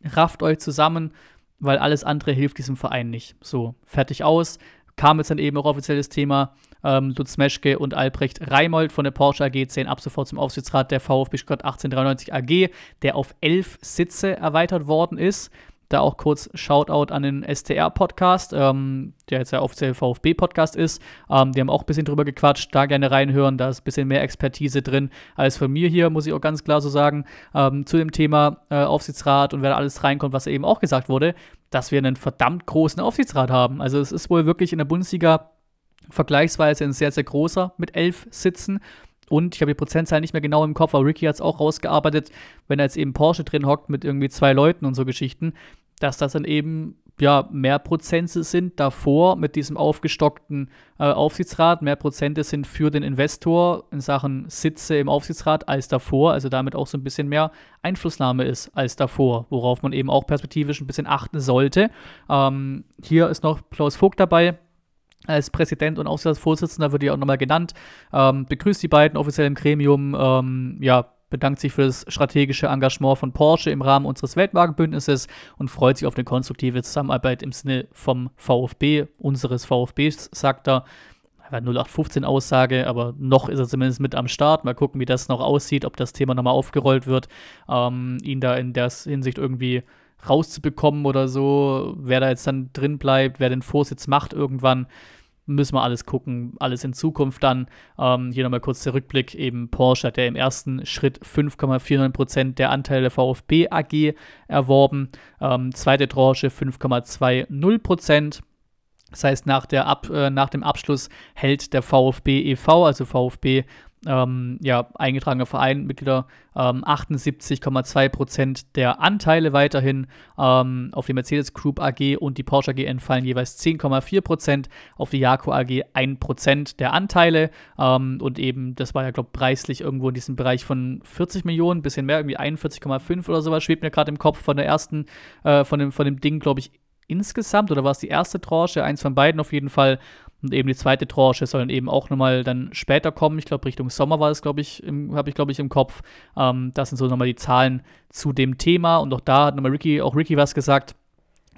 Speaker 1: rafft euch zusammen, weil alles andere hilft diesem Verein nicht. So, fertig aus. Kam jetzt dann eben auch offizielles Thema ähm, Lutz Meschke und Albrecht Reimold von der Porsche AG zählen ab sofort zum Aufsichtsrat der VfB Stuttgart 1893 AG, der auf elf Sitze erweitert worden ist. Da auch kurz Shoutout an den STR-Podcast, ähm, der jetzt ja offiziell VfB-Podcast ist. Ähm, die haben auch ein bisschen drüber gequatscht, da gerne reinhören, da ist ein bisschen mehr Expertise drin als von mir hier, muss ich auch ganz klar so sagen, ähm, zu dem Thema äh, Aufsichtsrat und wer da alles reinkommt, was eben auch gesagt wurde, dass wir einen verdammt großen Aufsichtsrat haben. Also es ist wohl wirklich in der Bundesliga vergleichsweise ein sehr, sehr großer mit elf Sitzen. Und ich habe die Prozentzahl nicht mehr genau im Kopf, aber Ricky hat es auch rausgearbeitet, wenn er jetzt eben Porsche drin hockt mit irgendwie zwei Leuten und so Geschichten, dass das dann eben ja mehr Prozente sind davor mit diesem aufgestockten äh, Aufsichtsrat, mehr Prozente sind für den Investor in Sachen Sitze im Aufsichtsrat als davor, also damit auch so ein bisschen mehr Einflussnahme ist als davor, worauf man eben auch perspektivisch ein bisschen achten sollte. Ähm, hier ist noch Klaus Vogt dabei, als Präsident und Aufsichtsratsvorsitzender wird ja auch nochmal genannt, ähm, begrüßt die beiden offiziell im Gremium, ähm, ja, bedankt sich für das strategische Engagement von Porsche im Rahmen unseres Weltwagenbündnisses und freut sich auf eine konstruktive Zusammenarbeit im Sinne vom VfB, unseres VfBs, sagt er. 0815 Aussage, aber noch ist er zumindest mit am Start. Mal gucken, wie das noch aussieht, ob das Thema nochmal aufgerollt wird, ähm, ihn da in der Hinsicht irgendwie rauszubekommen oder so. Wer da jetzt dann drin bleibt, wer den Vorsitz macht irgendwann, müssen wir alles gucken, alles in Zukunft dann. Ähm, hier nochmal kurz der Rückblick, eben Porsche hat ja im ersten Schritt 5,49% der Anteile der VfB AG erworben, ähm, zweite Tranche 5,20%. Das heißt, nach, der Ab, äh, nach dem Abschluss hält der VfB e.V., also VfB ähm, ja, eingetragene Verein, Mitglieder ähm, 78,2 Prozent der Anteile weiterhin. Ähm, auf die Mercedes Group AG und die Porsche AG entfallen jeweils 10,4 Prozent, auf die Jaco AG 1 Prozent der Anteile. Ähm, und eben, das war ja, glaube ich, preislich irgendwo in diesem Bereich von 40 Millionen, bisschen mehr, irgendwie 41,5 oder sowas, schwebt mir gerade im Kopf von der ersten, äh, von, dem, von dem Ding, glaube ich, insgesamt oder war es die erste Tranche, eins von beiden auf jeden Fall, und eben die zweite Tranche soll dann eben auch nochmal dann später kommen. Ich glaube, Richtung Sommer war es, glaube ich, habe ich, glaube ich, im Kopf. Ähm, das sind so nochmal die Zahlen zu dem Thema. Und auch da hat nochmal Ricky, auch Ricky was gesagt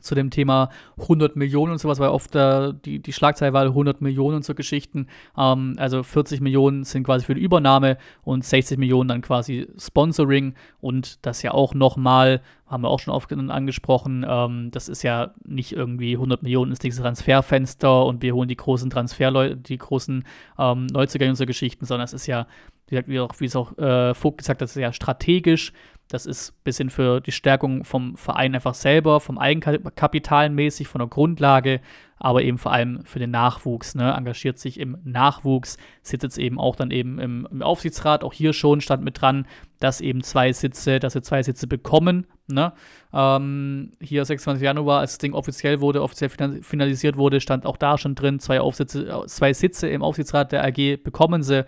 Speaker 1: zu dem Thema 100 Millionen und sowas, weil oft äh, die, die Schlagzeile war 100 Millionen und so Geschichten. Ähm, also 40 Millionen sind quasi für die Übernahme und 60 Millionen dann quasi Sponsoring und das ja auch nochmal, haben wir auch schon oft angesprochen, ähm, das ist ja nicht irgendwie 100 Millionen ist dieses Transferfenster und wir holen die großen Transferleute, die großen ähm, Neuzugänge und so Geschichten, sondern es ist ja wie, auch, wie es auch äh, Vogt gesagt hat, das ist ja strategisch. Das ist ein bisschen für die Stärkung vom Verein einfach selber, vom Eigenkapital mäßig, von der Grundlage, aber eben vor allem für den Nachwuchs. Ne? Engagiert sich im Nachwuchs, sitzt jetzt eben auch dann eben im, im, Aufsichtsrat. Auch hier schon stand mit dran, dass eben zwei Sitze, dass wir zwei Sitze bekommen. Ne? Ähm, hier 26. Januar, als das Ding offiziell wurde, offiziell finalisiert wurde, stand auch da schon drin, zwei, Aufsitze, äh, zwei Sitze im Aufsichtsrat der AG bekommen sie.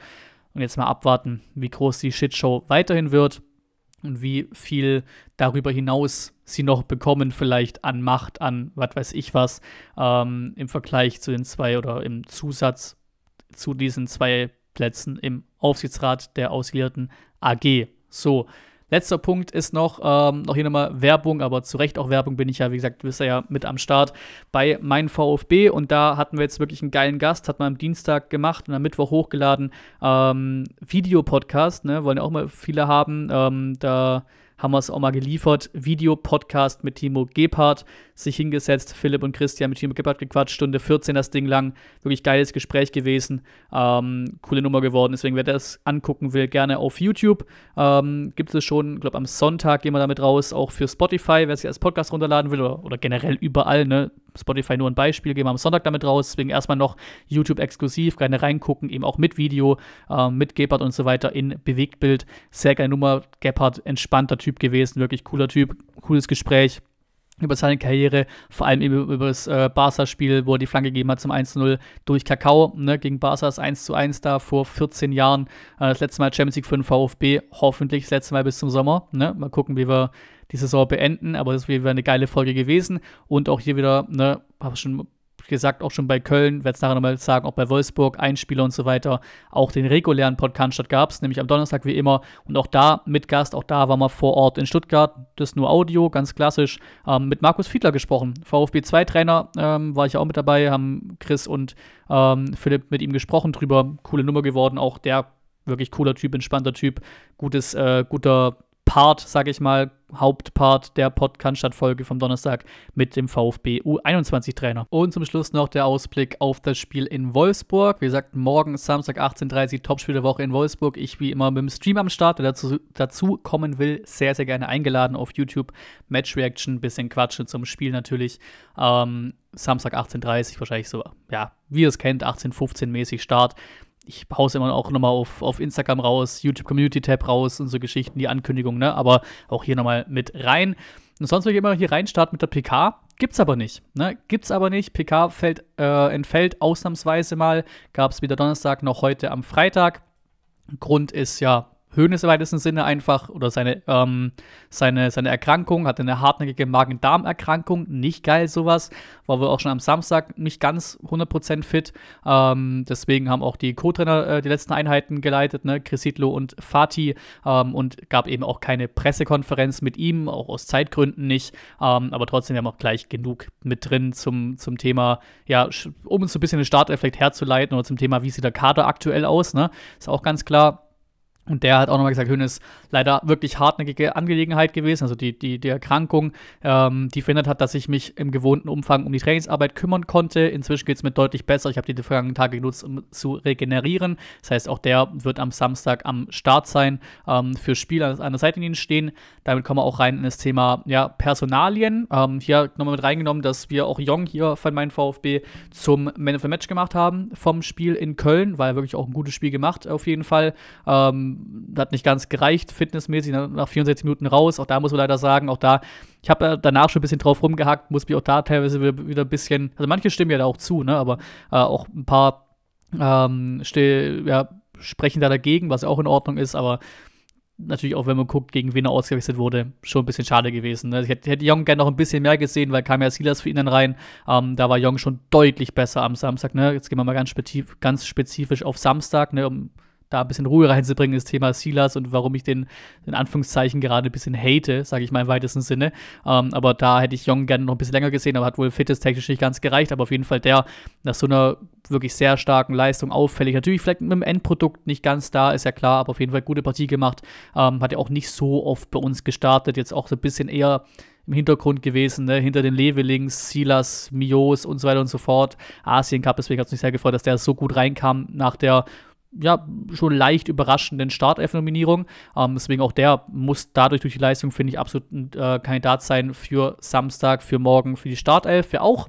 Speaker 1: Und jetzt mal abwarten, wie groß die Shitshow weiterhin wird und wie viel darüber hinaus sie noch bekommen, vielleicht an Macht, an was weiß ich was, ähm, im Vergleich zu den zwei oder im Zusatz zu diesen zwei Plätzen im Aufsichtsrat der ausgelehrten AG. So, Letzter Punkt ist noch, ähm, noch hier nochmal Werbung, aber zu Recht auch Werbung bin ich ja, wie gesagt, bist ja, ja mit am Start bei Mein VfB und da hatten wir jetzt wirklich einen geilen Gast, hat man am Dienstag gemacht und am Mittwoch hochgeladen. Ähm, Videopodcast, ne, wollen ja auch mal viele haben. Ähm, da haben wir es auch mal geliefert. Video-Podcast mit Timo Gebhardt, sich hingesetzt, Philipp und Christian mit Timo Gebhardt gequatscht, Stunde 14 das Ding lang. Wirklich geiles Gespräch gewesen, ähm, coole Nummer geworden. Deswegen, wer das angucken will, gerne auf YouTube. Ähm, Gibt es schon, ich glaube am Sonntag gehen wir damit raus, auch für Spotify, wer sich als Podcast runterladen will oder, oder generell überall, ne? Spotify nur ein Beispiel, gehen wir am Sonntag damit raus. Deswegen erstmal noch YouTube exklusiv, gerne reingucken, eben auch mit Video, äh, mit Gebhardt und so weiter in Bewegtbild. Sehr geile Nummer. Gebhardt, entspannter Typ gewesen, wirklich cooler Typ, cooles Gespräch über seine Karriere, vor allem eben über das äh, Barca-Spiel, wo er die Flanke gegeben hat zum 1-0 durch Kakao, ne, gegen Barca ist 1-1 da vor 14 Jahren. Äh, das letzte Mal Champions League für den VfB, hoffentlich das letzte Mal bis zum Sommer. Ne? Mal gucken, wie wir die Saison beenden, aber das wäre eine geile Folge gewesen. Und auch hier wieder, ne, habe schon gesagt, auch schon bei Köln, werde es nachher nochmal sagen, auch bei Wolfsburg, Einspieler und so weiter, auch den regulären Podcast gab es, nämlich am Donnerstag wie immer. Und auch da mit Gast, auch da waren wir vor Ort in Stuttgart, das nur Audio, ganz klassisch, ähm, mit Markus Fiedler gesprochen. VfB 2-Trainer ähm, war ich auch mit dabei, haben Chris und ähm, Philipp mit ihm gesprochen drüber. Coole Nummer geworden, auch der wirklich cooler Typ, entspannter Typ, gutes, äh, guter Part, sage ich mal, Hauptpart der Podcast-Folge vom Donnerstag mit dem VfB U21-Trainer. Und zum Schluss noch der Ausblick auf das Spiel in Wolfsburg. Wie gesagt, morgen Samstag 18.30 Uhr, Topspiel der Woche in Wolfsburg. Ich wie immer mit dem Stream am Start. Wer dazu, dazu kommen will, sehr, sehr gerne eingeladen auf YouTube. Match-Reaction, bisschen Quatschen zum Spiel natürlich. Ähm, Samstag 18.30 Uhr, wahrscheinlich so, ja, wie ihr es kennt, 18.15 Uhr mäßig Start ich hau's immer auch nochmal auf, auf Instagram raus, YouTube Community Tab raus und so Geschichten, die Ankündigung, ne? Aber auch hier nochmal mit rein. Und sonst würde ich immer hier reinstarten mit der PK. Gibt's aber nicht. Ne? Gibt's aber nicht. PK fällt, äh, entfällt ausnahmsweise mal. Gab's weder Donnerstag, noch heute am Freitag. Grund ist ja Höhnes im weitesten Sinne einfach, oder seine, ähm, seine, seine Erkrankung, hatte eine hartnäckige Magen-Darm-Erkrankung, nicht geil sowas, war wohl auch schon am Samstag nicht ganz 100% fit, ähm, deswegen haben auch die Co-Trainer äh, die letzten Einheiten geleitet, ne, Cresitlo und Fatih ähm, und gab eben auch keine Pressekonferenz mit ihm, auch aus Zeitgründen nicht, ähm, aber trotzdem haben wir auch gleich genug mit drin zum, zum Thema, ja, um uns so ein bisschen den Startelf herzuleiten oder zum Thema, wie sieht der Kader aktuell aus, ne, ist auch ganz klar, und der hat auch nochmal gesagt, Hönes leider wirklich hartnäckige Angelegenheit gewesen. Also die, die, die Erkrankung, ähm, die verhindert hat, dass ich mich im gewohnten Umfang um die Trainingsarbeit kümmern konnte. Inzwischen geht es mir deutlich besser. Ich habe die vergangenen Tage genutzt, um zu regenerieren. Das heißt, auch der wird am Samstag am Start sein, ähm, für Spieler an, an der Seitenlinie stehen. Damit kommen wir auch rein in das Thema ja, Personalien. Ähm, hier nochmal mit reingenommen, dass wir auch Jong hier von meinem VfB zum Man of the Match gemacht haben vom Spiel in Köln, weil er wirklich auch ein gutes Spiel gemacht auf jeden Fall. Ähm, ähm, hat nicht ganz gereicht, fitnessmäßig, nach 64 Minuten raus. Auch da muss man leider sagen, auch da, ich habe danach schon ein bisschen drauf rumgehackt, muss mich auch da teilweise wieder ein bisschen, also manche stimmen ja da auch zu, ne, aber äh, auch ein paar ähm, still, ja, sprechen da dagegen, was auch in Ordnung ist, aber natürlich auch, wenn man guckt, gegen wen er ausgewechselt wurde, schon ein bisschen schade gewesen. Ne? Ich hätte, hätte Young gerne noch ein bisschen mehr gesehen, weil kam ja Silas für ihn dann rein. Ähm, da war Jong schon deutlich besser am Samstag. Ne? Jetzt gehen wir mal ganz, spezif ganz spezifisch auf Samstag, ne? um da ein bisschen Ruhe reinzubringen, das Thema Silas und warum ich den in Anführungszeichen gerade ein bisschen hate, sage ich mal im weitesten Sinne. Ähm, aber da hätte ich Jong gerne noch ein bisschen länger gesehen, aber hat wohl fitness technisch nicht ganz gereicht. Aber auf jeden Fall der nach so einer wirklich sehr starken Leistung auffällig. Natürlich vielleicht mit dem Endprodukt nicht ganz da, ist ja klar, aber auf jeden Fall gute Partie gemacht. Ähm, hat ja auch nicht so oft bei uns gestartet, jetzt auch so ein bisschen eher im Hintergrund gewesen, ne? hinter den Levelings, Silas, Mios und so weiter und so fort. Asien Cup, deswegen hat es mich sehr gefreut, dass der so gut reinkam nach der ja, schon leicht überraschenden Startelf-Nominierung. Ähm, deswegen auch der muss dadurch durch die Leistung, finde ich, absolut ein äh, Kandidat sein für Samstag, für morgen, für die Startelf, wer auch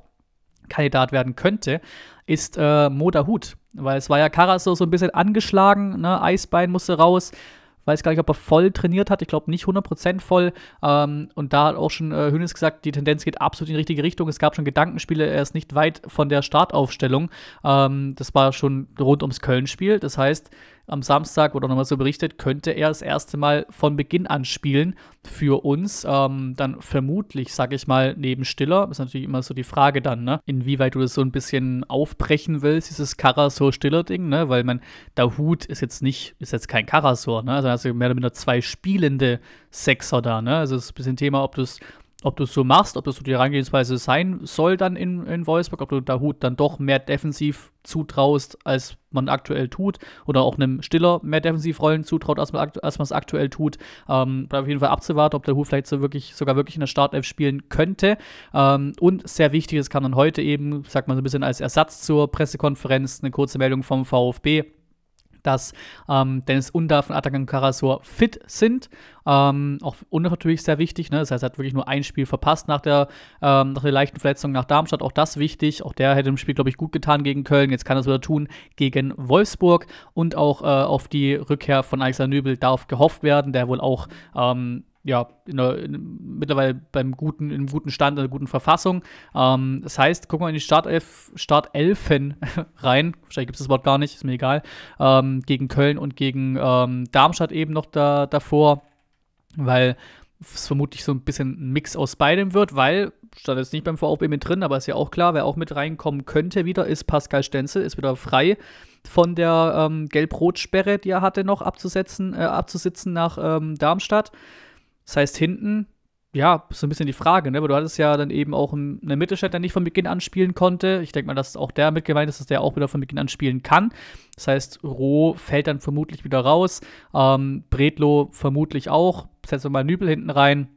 Speaker 1: Kandidat werden könnte, ist äh, Moda Hut. Weil es war ja Karasso so ein bisschen angeschlagen, ne? Eisbein musste raus weiß gar nicht, ob er voll trainiert hat. Ich glaube nicht 100% voll. Ähm, und da hat auch schon äh, Hönes gesagt, die Tendenz geht absolut in die richtige Richtung. Es gab schon Gedankenspiele, er ist nicht weit von der Startaufstellung. Ähm, das war schon rund ums Köln-Spiel. Das heißt, am Samstag oder nochmal so berichtet, könnte er das erste Mal von Beginn an spielen für uns. Ähm, dann vermutlich, sag ich mal, neben Stiller. Ist natürlich immer so die Frage dann, ne? Inwieweit du das so ein bisschen aufbrechen willst, dieses Karasor-Stiller-Ding, ne? Weil man, der Hut ist jetzt nicht, ist jetzt kein Karasor, ne? Also hast du mehr oder weniger zwei spielende Sechser da, ne? Also es ist ein bisschen Thema, ob du es ob du es so machst, ob das so die Herangehensweise sein soll dann in, in Wolfsburg, ob du Hut dann doch mehr defensiv zutraust, als man aktuell tut, oder auch einem Stiller mehr Defensivrollen zutraut, als man als es aktuell tut. Ähm, bleibt auf jeden Fall abzuwarten, ob der Hut vielleicht so wirklich, sogar wirklich in der Startelf spielen könnte. Ähm, und sehr wichtig, es kann dann heute eben, sagt man so ein bisschen als Ersatz zur Pressekonferenz, eine kurze Meldung vom VfB dass ähm, Dennis Undarf und Atakan Karasor fit sind. Ähm, auch Undarf natürlich sehr wichtig, ne? das heißt, er hat wirklich nur ein Spiel verpasst nach der, ähm, nach der leichten Verletzung nach Darmstadt, auch das wichtig. Auch der hätte im Spiel, glaube ich, gut getan gegen Köln, jetzt kann er es wieder tun gegen Wolfsburg und auch äh, auf die Rückkehr von Alexander Nübel darf gehofft werden, der wohl auch ähm, ja, in der, in, mittlerweile beim guten, in einem guten Stand, in also einer guten Verfassung. Ähm, das heißt, gucken wir in die Startelf, Startelfen rein. Wahrscheinlich gibt es das Wort gar nicht, ist mir egal. Ähm, gegen Köln und gegen ähm, Darmstadt eben noch da, davor, weil es vermutlich so ein bisschen ein Mix aus beidem wird, weil stand jetzt nicht beim VfB mit drin, aber ist ja auch klar, wer auch mit reinkommen könnte wieder, ist Pascal Stenzel, ist wieder frei von der ähm, Gelb-Rot-Sperre, die er hatte, noch abzusetzen, äh, abzusitzen nach ähm, Darmstadt. Das heißt, hinten, ja, ist so ein bisschen die Frage, ne? Weil du hattest ja dann eben auch einen Mittelstädt, der nicht von Beginn an spielen konnte. Ich denke mal, dass auch der mit gemeint ist, dass der auch wieder von Beginn an spielen kann. Das heißt, Roh fällt dann vermutlich wieder raus. Ähm, Bredlo vermutlich auch. Setzen wir mal Nübel hinten rein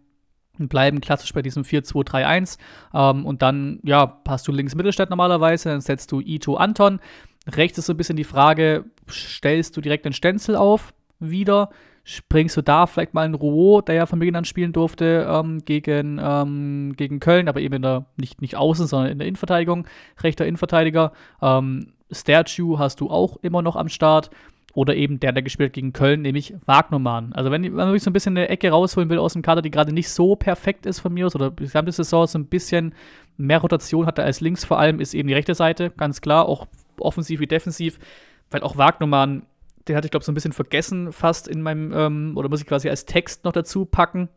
Speaker 1: bleiben klassisch bei diesem 4-2-3-1. Ähm, und dann, ja, hast du links Mittelstadt normalerweise, dann setzt du Ito Anton. Rechts ist so ein bisschen die Frage, stellst du direkt den Stenzel auf wieder? springst du da vielleicht mal in Rouault, der ja von Beginn an spielen durfte, ähm, gegen, ähm, gegen Köln, aber eben in der, nicht, nicht außen, sondern in der Innenverteidigung, rechter Innenverteidiger. Ähm, Sterchu hast du auch immer noch am Start. Oder eben der, der gespielt hat gegen Köln, nämlich Wagnermann. Also wenn, man wirklich so ein bisschen eine Ecke rausholen will aus dem Kader, die gerade nicht so perfekt ist von mir aus, oder die gesamte Saison so ein bisschen mehr Rotation hatte als links vor allem, ist eben die rechte Seite, ganz klar, auch offensiv wie defensiv, weil auch Wagnermann den hatte ich, glaube ich, so ein bisschen vergessen fast in meinem, ähm, oder muss ich quasi als Text noch dazu packen,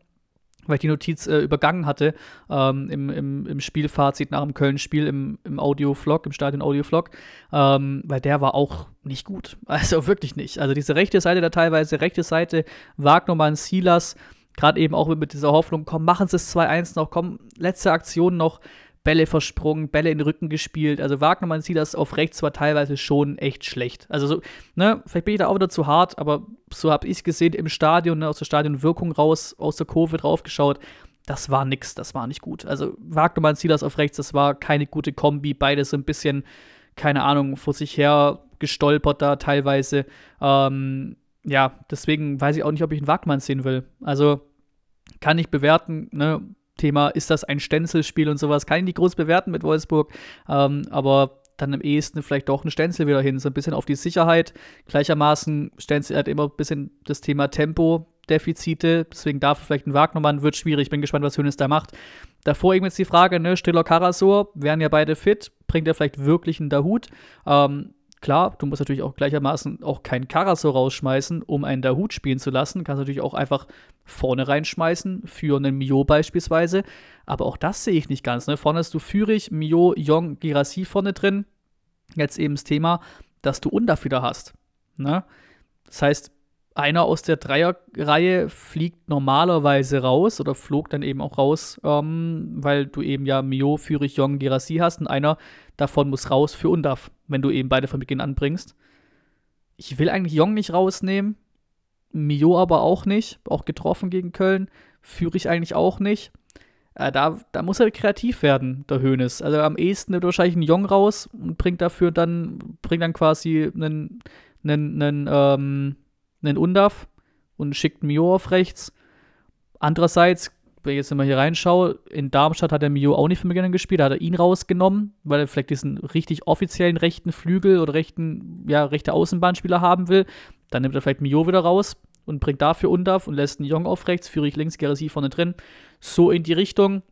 Speaker 1: weil ich die Notiz äh, übergangen hatte ähm, im, im, im, Spielfazit nach dem Köln-Spiel im, im Audio-Vlog, im Stadion-Audio-Vlog, ähm, weil der war auch nicht gut. Also wirklich nicht. Also diese rechte Seite da teilweise, rechte Seite, Wagner Wagnermann, Silas, gerade eben auch mit dieser Hoffnung, komm, machen sie es 2-1 noch, komm, letzte Aktion noch. Bälle versprungen, Bälle in den Rücken gespielt. Also Wagnermann sieht das auf rechts war teilweise schon echt schlecht. Also so, ne, vielleicht bin ich da auch wieder zu hart, aber so habe ich gesehen im Stadion, ne, aus der Stadionwirkung raus, aus der Kurve draufgeschaut. Das war nix, das war nicht gut. Also Wagnermann sieht das auf rechts, das war keine gute Kombi. Beide so ein bisschen, keine Ahnung, vor sich her gestolpert da teilweise. Ähm, ja, deswegen weiß ich auch nicht, ob ich einen Wagnermann sehen will. Also kann ich bewerten, ne? Thema, ist das ein Stenzelspiel und sowas, kann ich nicht groß bewerten mit Wolfsburg, ähm, aber dann am ehesten vielleicht doch ein Stenzel wieder hin, so ein bisschen auf die Sicherheit. Gleichermaßen, Stenzel hat immer ein bisschen das Thema Tempo, Defizite, deswegen darf vielleicht ein Wagnermann, wird schwierig, bin gespannt, was Hönes da macht. Davor eben jetzt die Frage, ne, Stiller Karasor, wären ja beide fit, bringt er vielleicht wirklich einen Dahut? Ähm, Klar, du musst natürlich auch gleichermaßen auch kein Karasso rausschmeißen, um einen Dahut spielen zu lassen. Kannst natürlich auch einfach vorne reinschmeißen, für einen Mio beispielsweise. Aber auch das sehe ich nicht ganz. Ne? Vorne hast du Führig, Mio, Jong, Girassi vorne drin. Jetzt eben das Thema, dass du Undaf wieder hast. Ne? Das heißt, einer aus der Dreierreihe fliegt normalerweise raus oder flog dann eben auch raus, ähm, weil du eben ja Mio, Führich, Jong, Girassi hast und einer davon muss raus für Undaf, wenn du eben beide von Beginn an bringst. Ich will eigentlich Jong nicht rausnehmen, Mio aber auch nicht, auch getroffen gegen Köln, Führich eigentlich auch nicht. Äh, da, da muss er kreativ werden, der Hönes. Also am ehesten wird wahrscheinlich einen Jong raus und bringt dafür dann, bringt dann quasi einen, einen, einen ähm, einen Undav und schickt Mio auf rechts. Andererseits, wenn ich jetzt mal hier reinschaue, in Darmstadt hat der Mio auch nicht von Beginn an gespielt, da hat er ihn rausgenommen, weil er vielleicht diesen richtig offiziellen rechten Flügel oder rechten, ja, rechte Außenbahnspieler haben will. Dann nimmt er vielleicht Mio wieder raus und bringt dafür Undav und lässt einen Jong auf rechts, führe ich links, Gerasi vorne drin. So in die Richtung.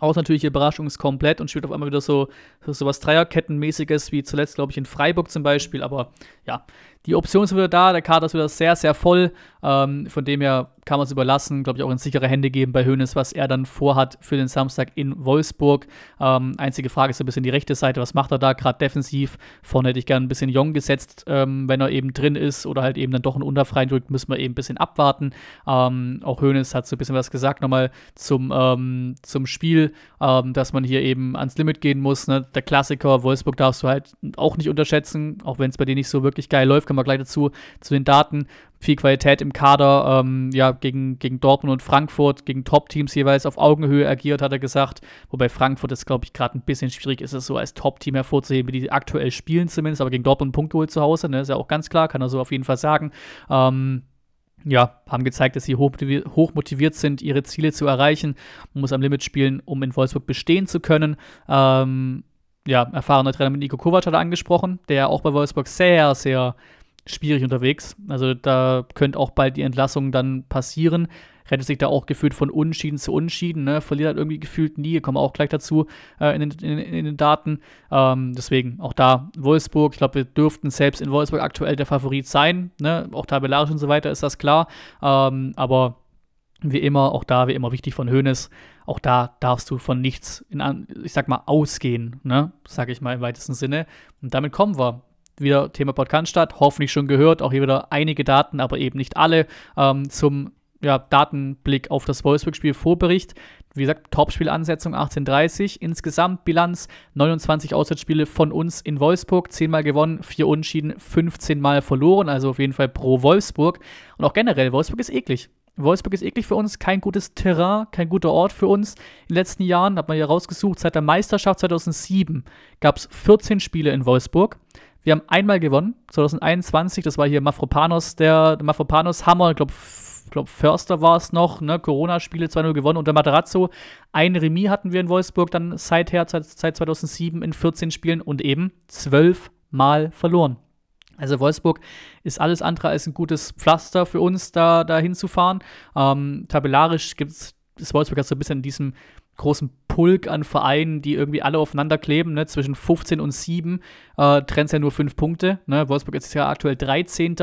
Speaker 1: Aus natürlich Überraschung ist komplett und spielt auf einmal wieder so, so was Dreierkettenmäßiges, wie zuletzt, glaube ich, in Freiburg zum Beispiel. Aber ja, die Option ist wieder da, der Kader ist wieder sehr, sehr voll. Ähm, von dem her kann man es überlassen, glaube ich, auch in sichere Hände geben bei Hoeneß, was er dann vorhat für den Samstag in Wolfsburg. Ähm, einzige Frage ist ein bisschen die rechte Seite, was macht er da gerade defensiv? Vorne hätte ich gerne ein bisschen Jong gesetzt, ähm, wenn er eben drin ist oder halt eben dann doch einen Unterfreien drückt, müssen wir eben ein bisschen abwarten. Ähm, auch Hoeneß hat so ein bisschen was gesagt nochmal zum, ähm, zum Spiel, ähm, dass man hier eben ans Limit gehen muss. Ne? Der Klassiker, Wolfsburg darfst du halt auch nicht unterschätzen, auch wenn es bei dir nicht so wirklich geil läuft kommen wir gleich dazu, zu den Daten. Viel Qualität im Kader, ähm, ja, gegen, gegen Dortmund und Frankfurt, gegen Top-Teams jeweils auf Augenhöhe agiert, hat er gesagt. Wobei Frankfurt ist, glaube ich, gerade ein bisschen schwierig ist, es so als Top-Team hervorzuheben, wie die aktuell spielen zumindest, aber gegen Dortmund einen Punkt geholt zu Hause, ne, ist ja auch ganz klar, kann er so auf jeden Fall sagen. Ähm, ja, haben gezeigt, dass sie hochmotiviert sind, ihre Ziele zu erreichen. Man muss am Limit spielen, um in Wolfsburg bestehen zu können. Ähm, ja, erfahrener Trainer mit Nico Kovac hat er angesprochen, der auch bei Wolfsburg sehr, sehr schwierig unterwegs. Also da könnte auch bald die Entlassung dann passieren. Rettet sich da auch gefühlt von Unschieden zu Unschieden, ne? verliert halt irgendwie gefühlt nie, kommen wir auch gleich dazu äh, in, den, in, in, den, Daten. Ähm, deswegen auch da Wolfsburg, ich glaube, wir dürften selbst in Wolfsburg aktuell der Favorit sein, ne? auch tabellarisch und so weiter ist das klar, ähm, aber wie immer, auch da, wie immer wichtig von Hoeneß, auch da darfst du von nichts, in, ich sag mal, ausgehen, ne? sag ich mal im weitesten Sinne. Und damit kommen wir wieder Thema Podcast statt, hoffentlich schon gehört, auch hier wieder einige Daten, aber eben nicht alle, ähm, zum ja, Datenblick auf das Wolfsburg-Spiel Vorbericht. Wie gesagt, Topspielansetzung 18:30. Insgesamt Bilanz 29 Auswärtsspiele von uns in Wolfsburg. 10 Mal gewonnen, 4 Unentschieden, 15 Mal verloren. Also auf jeden Fall pro Wolfsburg. Und auch generell, Wolfsburg ist eklig. Wolfsburg ist eklig für uns, kein gutes Terrain, kein guter Ort für uns. In den letzten Jahren, hat man hier rausgesucht, seit der Meisterschaft 2007 gab es 14 Spiele in Wolfsburg. Die haben einmal gewonnen, 2021, das war hier Mafropanos, der, der Mafropanos Hammer, ich glaube, glaub Förster war es noch, ne? Corona-Spiele 2-0 gewonnen unter Materazzo. Ein Remis hatten wir in Wolfsburg dann seither, seit, seit 2007 in 14 Spielen und eben zwölfmal verloren. Also Wolfsburg ist alles andere als ein gutes Pflaster für uns, da, da hinzufahren. Ähm, tabellarisch es, ist Wolfsburg jetzt so ein bisschen in diesem großen Pulk an Vereinen, die irgendwie alle aufeinander kleben. Ne? Zwischen 15 und 7 äh, trennt es ja nur 5 Punkte. Ne? Wolfsburg ist ja aktuell 13.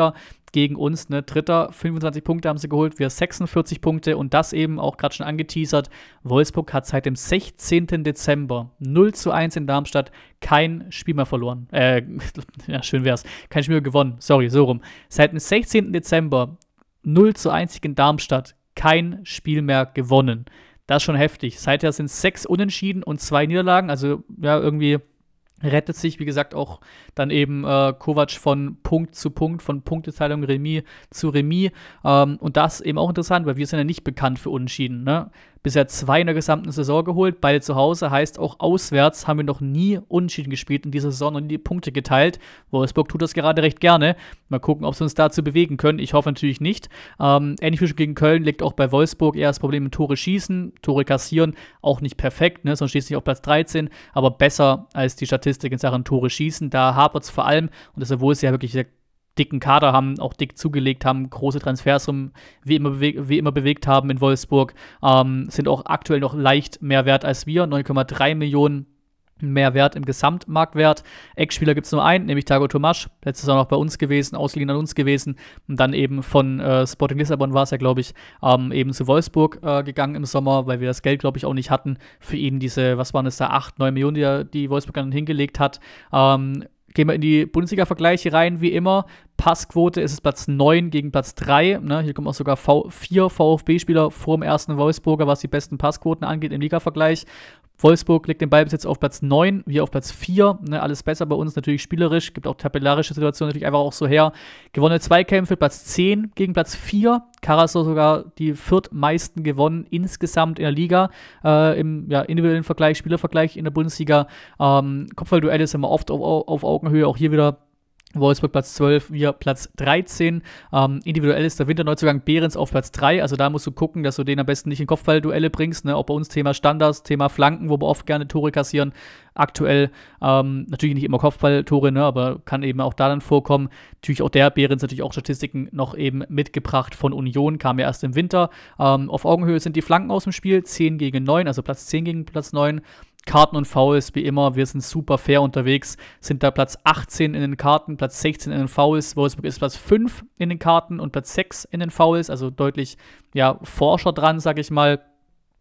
Speaker 1: gegen uns. Ne? Dritter, 25 Punkte haben sie geholt, wir 46 Punkte. Und das eben auch gerade schon angeteasert. Wolfsburg hat seit dem 16. Dezember 0 zu 1 in Darmstadt kein Spiel mehr verloren. Äh, ja, schön wär's. Kein Spiel mehr gewonnen. Sorry, so rum. Seit dem 16. Dezember 0 zu 1 in Darmstadt kein Spiel mehr gewonnen. Das ist schon heftig. Seither sind sechs Unentschieden und zwei Niederlagen. Also ja, irgendwie rettet sich, wie gesagt, auch dann eben äh, Kovac von Punkt zu Punkt, von Punkteteilung Remis zu Remis. Ähm, und das eben auch interessant, weil wir sind ja nicht bekannt für Unentschieden. Ne? bisher zwei in der gesamten Saison geholt, beide zu Hause, heißt auch auswärts haben wir noch nie unentschieden gespielt in dieser Saison und die Punkte geteilt. Wolfsburg tut das gerade recht gerne. Mal gucken, ob sie uns dazu bewegen können. Ich hoffe natürlich nicht. Ähm, ähnlich wie schon gegen Köln liegt auch bei Wolfsburg eher das Problem mit Tore schießen, Tore kassieren, auch nicht perfekt, ne? sonst steht sie auf Platz 13, aber besser als die Statistik in Sachen Tore schießen. Da hapert es vor allem und das, obwohl es ja wirklich sehr dicken Kader haben, auch dick zugelegt haben, große Transfers um, wie, immer wie immer bewegt haben in Wolfsburg, ähm, sind auch aktuell noch leicht mehr wert als wir, 9,3 Millionen mehr wert im Gesamtmarktwert. Eckspieler gibt es nur einen, nämlich Tago Tomasch, letztes Jahr noch bei uns gewesen, ausgeliehen an uns gewesen und dann eben von äh, Sporting Lissabon war es ja, glaube ich, ähm, eben zu Wolfsburg äh, gegangen im Sommer, weil wir das Geld, glaube ich, auch nicht hatten für ihn diese, was waren es da, 8, 9 Millionen, die, die Wolfsburg dann hingelegt hat. Ähm, Gehen wir in die Bundesliga-Vergleiche rein, wie immer. Passquote ist es Platz 9 gegen Platz 3. Ne? Hier kommen auch sogar v vier VfB-Spieler vor dem ersten Wolfsburger, was die besten Passquoten angeht im Liga-Vergleich. Wolfsburg legt den Ballbesitz auf Platz 9, wir auf Platz 4. Ne, alles besser bei uns natürlich spielerisch, gibt auch tabellarische Situationen natürlich einfach auch so her. Gewonnene Zweikämpfe, Platz 10 gegen Platz 4. Karasor sogar die viertmeisten gewonnen insgesamt in der Liga, äh, im ja, individuellen Vergleich, Spielervergleich in der Bundesliga. Ähm, Kopfballduelle sind immer oft auf, auf Augenhöhe, auch hier wieder Wolfsburg Platz 12, wir Platz 13. Ähm, individuell ist der Winterneuzugang Behrens auf Platz 3. Also da musst du gucken, dass du den am besten nicht in Kopfballduelle bringst. Ne? Auch bei uns Thema Standards, Thema Flanken, wo wir oft gerne Tore kassieren. Aktuell ähm, natürlich nicht immer Kopfballtore, ne? aber kann eben auch da dann vorkommen. Natürlich auch der Behrens, natürlich auch Statistiken noch eben mitgebracht von Union, kam ja erst im Winter. Ähm, auf Augenhöhe sind die Flanken aus dem Spiel, 10 gegen 9, also Platz 10 gegen Platz 9. Karten und Fouls, wie immer, wir sind super fair unterwegs, sind da Platz 18 in den Karten, Platz 16 in den Fouls, Wolfsburg ist Platz 5 in den Karten und Platz 6 in den Fouls, also deutlich, ja, Forscher dran, sag ich mal.